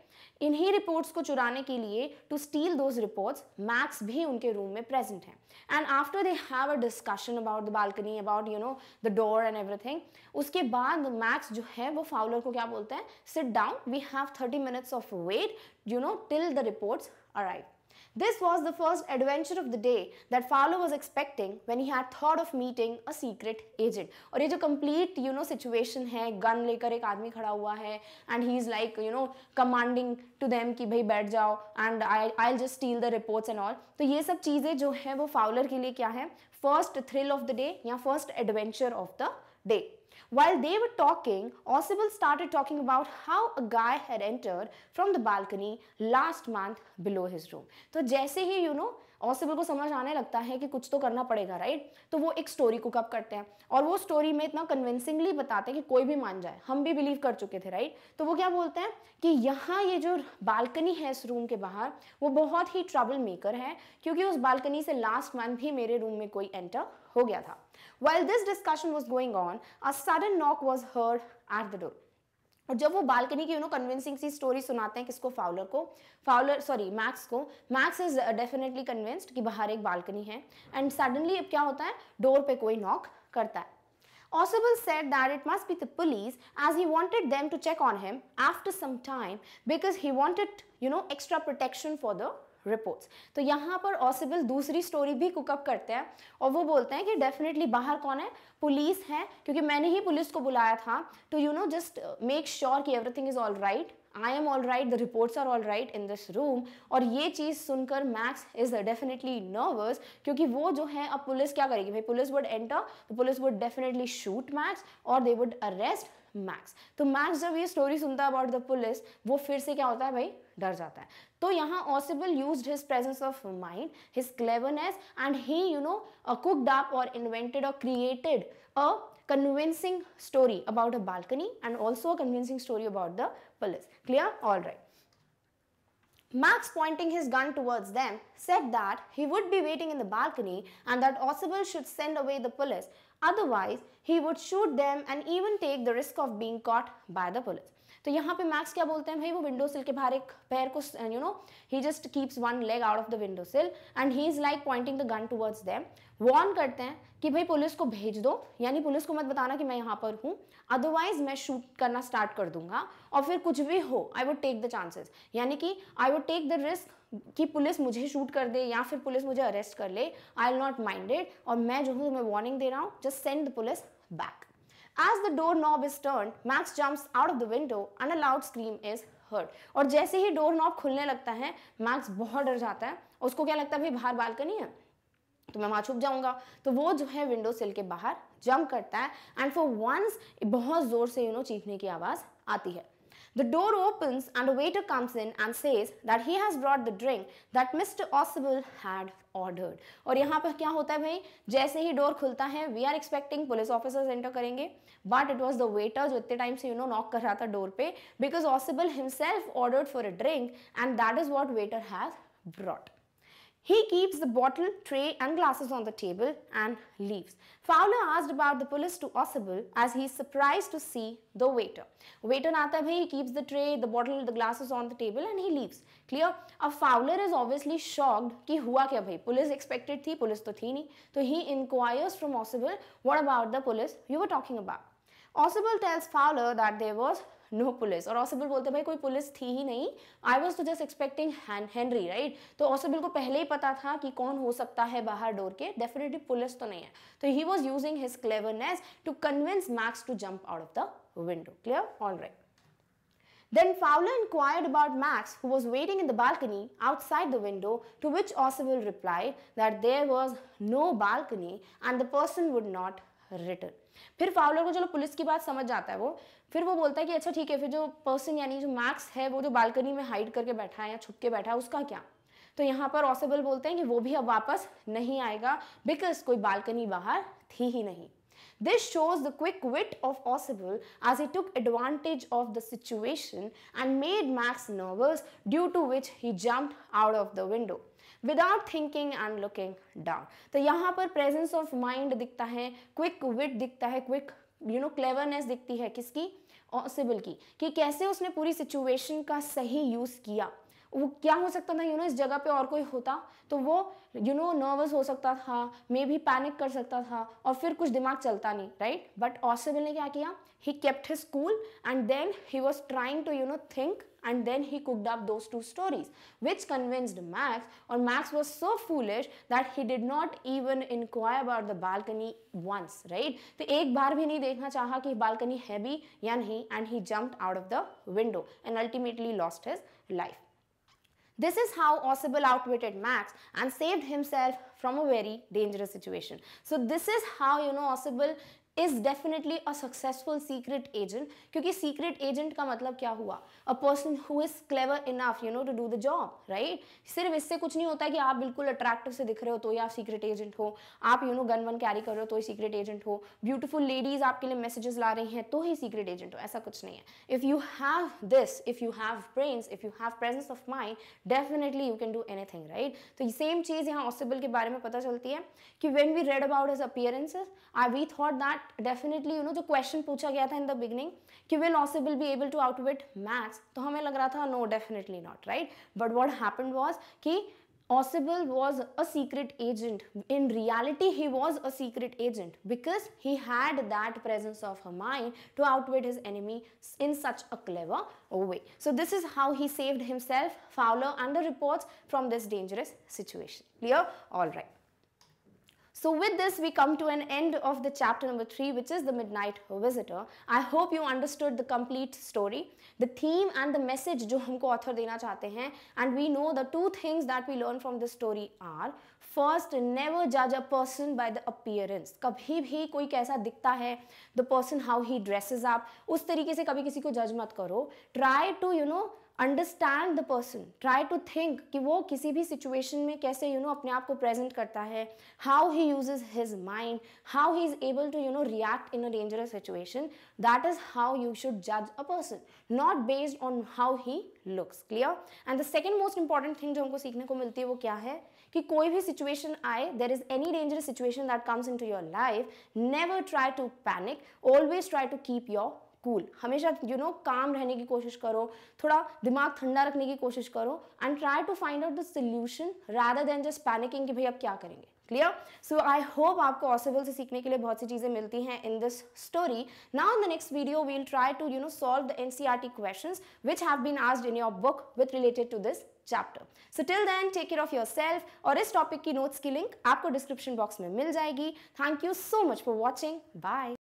इन्हीं reports को चुराने के लिए to steal those reports Max भी उनके room में present हैं and after they have a discussion about the balcony about you know the door and everything उसके बाद Max जो है वो Fowler को क्या बोलते हैं sit down we have 30 minutes of wait you know till the reports arrive This was the first adventure of the day that Farlow was expecting when he had thought of meeting a secret agent. और ये जो complete you know situation है gun लेकर एक आदमी खड़ा हुआ है and he is like you know commanding to them कि भाई बैठ जाओ and I I'll just steal the reports and all. तो ये सब चीज़ें जो हैं वो Fowler के लिए क्या हैं? First thrill of the day या first adventure of the day. While they were talking, Osibel started talking about how a guy had entered from the balcony last month below his room. तो जैसे ही you know ऑसिबल को समझ आने लगता है कि कुछ तो करना पड़ेगा राइट तो वो एक स्टोरी कुकअप करते हैं और वो स्टोरी में इतना कन्विंसिंगली बताते हैं कि कोई भी मान जाए हम भी बिलीव कर चुके थे राइट तो वो क्या बोलते हैं कि यहाँ ये जो बालकनी है इस रूम के बाहर वो बहुत ही ट्रबल मेकर है क्योंकि उस बालकनी से लास्ट मंथ भी मेरे रूम में कोई एंटर हो गया था While this discussion was going on, a sudden knock was heard at the door. और जब वो बालकनी की यू नो कन्विंसिंग सी स्टोरी सुनाते हैं किसको फाउलर को फाउलर सॉरी मैक्स को मैक्स इज डेफिनेटली कन्विंस्ड कि बाहर एक बालकनी है एंड सडनली अब क्या होता है डोर पे कोई नॉक करता है said that it must be the police as he wanted them to check on him after some time because he wanted, you know, extra protection for the reports तो यहाँ पर ऑसिबल दूसरी स्टोरी भी cook-up करते हैं और वो बोलते हैं कि डेफिनेटली बाहर कौन है पुलिस है क्योंकि मैंने ही पुलिस को बुलाया था to you know just make sure कि everything is all right I am all right the reports are all right in this room और ये चीज़ सुनकर मैक्स इज डेफिनेटली नर्वस क्योंकि वो जो है अब पुलिस क्या करेगी भाई पुलिस वुड एंटर तो police would definitely shoot Max और दे वुड अरेस्ट मैक्स तो मैक्स जब ये स्टोरी सुनता है अबाउट द पुलिस वो फिर से क्या होता है भाई डर जाता है तो यहाँ Ausable use his presence of mind his cleverness and he you know cooked up और इन्वेंटेड और created a convincing story about a balcony and also convincing story about the police clear all right Max pointing his gun towards them said that he would be waiting in the balcony and that Osibel should send away the police. Otherwise, he would shoot them and even take the risk of being caught by the police. तो यहाँ पे max क्या बोलते हैं भाई वो window सिल के बाहर एक पैर को you know he just keeps one leg out of the window sill and he is like pointing the gun towards them warn करते हैं कि भाई पुलिस को भेज दो यानी पुलिस को मत बताना कि मैं यहाँ पर हूँ अदरवाइज मैं शूट करना स्टार्ट कर दूंगा और फिर कुछ भी हो I would take the chances यानी कि I would take the risk कि पुलिस मुझे शूट कर दे या फिर पुलिस मुझे अरेस्ट कर ले आई एल नॉट माइंडेड और मैं जो हूँ मैं वार्निंग दे रहा हूँ just send the police back As the door knob is turned, Max jumps out of the window and a loud scream is heard. और जैसे ही डोर नॉब खुलने लगता है मैक्स बहुत डर जाता है उसको क्या लगता है भाई बाहर बालकनी है तो मैं वहाँ छुप जाऊंगा तो वो जो है विंडो सिल के बाहर जंप करता है एंड फॉर वंस बहुत ज़ोर से यू नो चीखने की आवाज़ आती है The door opens and a waiter comes in and says that he has brought the drink that Mr. Osible had ordered. और यहाँ पर क्या होता है भाई जैसे ही डोर खुलता है we are expecting police officers enter करेंगे but it was the waiter जो इतने टाइम से यू नो नॉक कर रहा था डोर पे because Ausable himself ordered for a drink and that is what waiter has brought He keeps the bottle, tray and glasses on the table and leaves. Fowler asked about the police to Osable as he is surprised to see the waiter. Waiter aata he keeps the tray, the bottle, the glasses on the table and he leaves. Clear? a Fowler is obviously shocked Ki hua kya, bhai? Police expected thi, police to thi नहीं So he inquires from Ausable what about the police? You were talking about. Osable tells Fowler that there was no police और ऑसिबल बोलते भाई कोई police थी ही नहीं I was to just expecting Henry right तो Ausable तो को पहले ही पता था कि कौन हो सकता है बाहर डोर के डेफिनेटली पुलिस तो नहीं है तो he was using his cleverness to convince Max to jump out of the window clear all right Then Fowler inquired about Max, who was waiting in the balcony outside the window, to which Oswald replied that there was no balcony and the person would not return फिर Fowler को चलो police की बात समझ जाता है वो फिर वो बोलता है कि अच्छा ठीक है फिर जो पर्सन यानी जो मैक्स है वो जो बालकनी में हाइड करके बैठा है या छुप के बैठा है उसका क्या तो यहाँ पर ऑसिबल बोलते हैं कि वो भी अब वापस नहीं आएगा बिकॉज कोई बालकनी बाहर थी ही नहीं This shows the quick wit of Osibel as he took advantage of the situation and made Max nervous, due to which he jumped out of the window. Without thinking and looking down तो यहाँ पर presence of mind दिखता है quick विट दिखता है quick you know cleverness दिखती है किसकी ऑसिबल की कि कैसे उसने पूरी सिचुएशन का सही यूज़ किया वो क्या हो सकता था यू नो इस जगह पे और कोई होता तो वो यू नो नर्वस हो सकता था मे भी पैनिक कर सकता था और फिर कुछ दिमाग चलता नहीं राइट बट ऑसिबल ने क्या किया he kept his cool and then he was trying to you know think and then he cooked up those stories which convinced Max और Max was so foolish that he did not even inquire about the balcony once right तो एक बार भी नहीं देखना चाह कि balcony है भी या नहीं and he jump out of the window and ultimately lost his life This is how Osibel outwitted Max and saved himself from a very dangerous situation. So this is how you know Osibel is definitely a successful secret agent क्योंकि secret agent का मतलब क्या हुआ a person who is clever enough you know to do the job right सिर्फ इससे कुछ नहीं होता कि आप बिल्कुल अट्रैक्टिव से दिख रहे हो तो ही आप सीक्रेट एजेंट हो आप you know gun one carry कर रहे हो तो ही सीक्रेट एजेंट हो ब्यूटीफुल लेडीज आपके लिए मैसेजेस ला रही हैं तो ही सीक्रेट एजेंट हो ऐसा कुछ नहीं है if you have this if you have brains if you have presence of mind definitely you can do anything right तो सेम चीज़ यहाँ ऑसिबल के बारे में पता चलती है कि when we read about his appearances I we thought that that definitely you know जो क्वेश्चन पूछा गया था इन द बिगिनिंग कि विल ऑसो will be able to outwit Max तो हमें लग रहा था no definitely not right but what happen was कि Osibel was a secret agent. In reality, he was a secret agent because he had that presence of mind to outwit his enemy in such a clever way. So this is how he saved himself, Fowler and the reports from this dangerous situation. Clear? All right. So with this, we come to an end of the chapter number three, which is the Midnight Visitor. I hope you understood the complete story, the theme and the message जो हमको author देना चाहते हैं. And we know the two things that we learn from this story are first, never judge a person by the appearance. कभी भी कोई कैसा दिखता है, the person how he dresses up, उस तरीके से कभी किसी को judge मत करो. Try to you know understand the person try to think कि वो किसी भी सिचुएशन में कैसे यू you नो know, अपने आप को प्रेजेंट करता है how he uses his mind how he is able to you know react in a dangerous situation that is how you should जज a person not based on how he looks clear and the second most important thing जो हमको सीखने को मिलती है वो क्या है कि कोई भी सिचुएशन आए there is any dangerous situation that comes in to your life never try to panic always try to keep your cool cool. हमेशा you you know know, calm रहने की कोशिश करो थोड़ा दिमाग ठंडा रखने की कोशिश करो and try to find out the solution rather than just panicking कि भाई अब क्या करेंगे क्लियर सो आई होप आपको ऑसिबल से सीखने के लिए बहुत सी चीज़ें मिलती हैं in this story now in the next video we'll try to you know solve the N C R T question which have been asked in your book with related to this chapter so till then take care of your self और इस topic की notes की link आपको description box में मिल जाएगी thank you so much for watching bye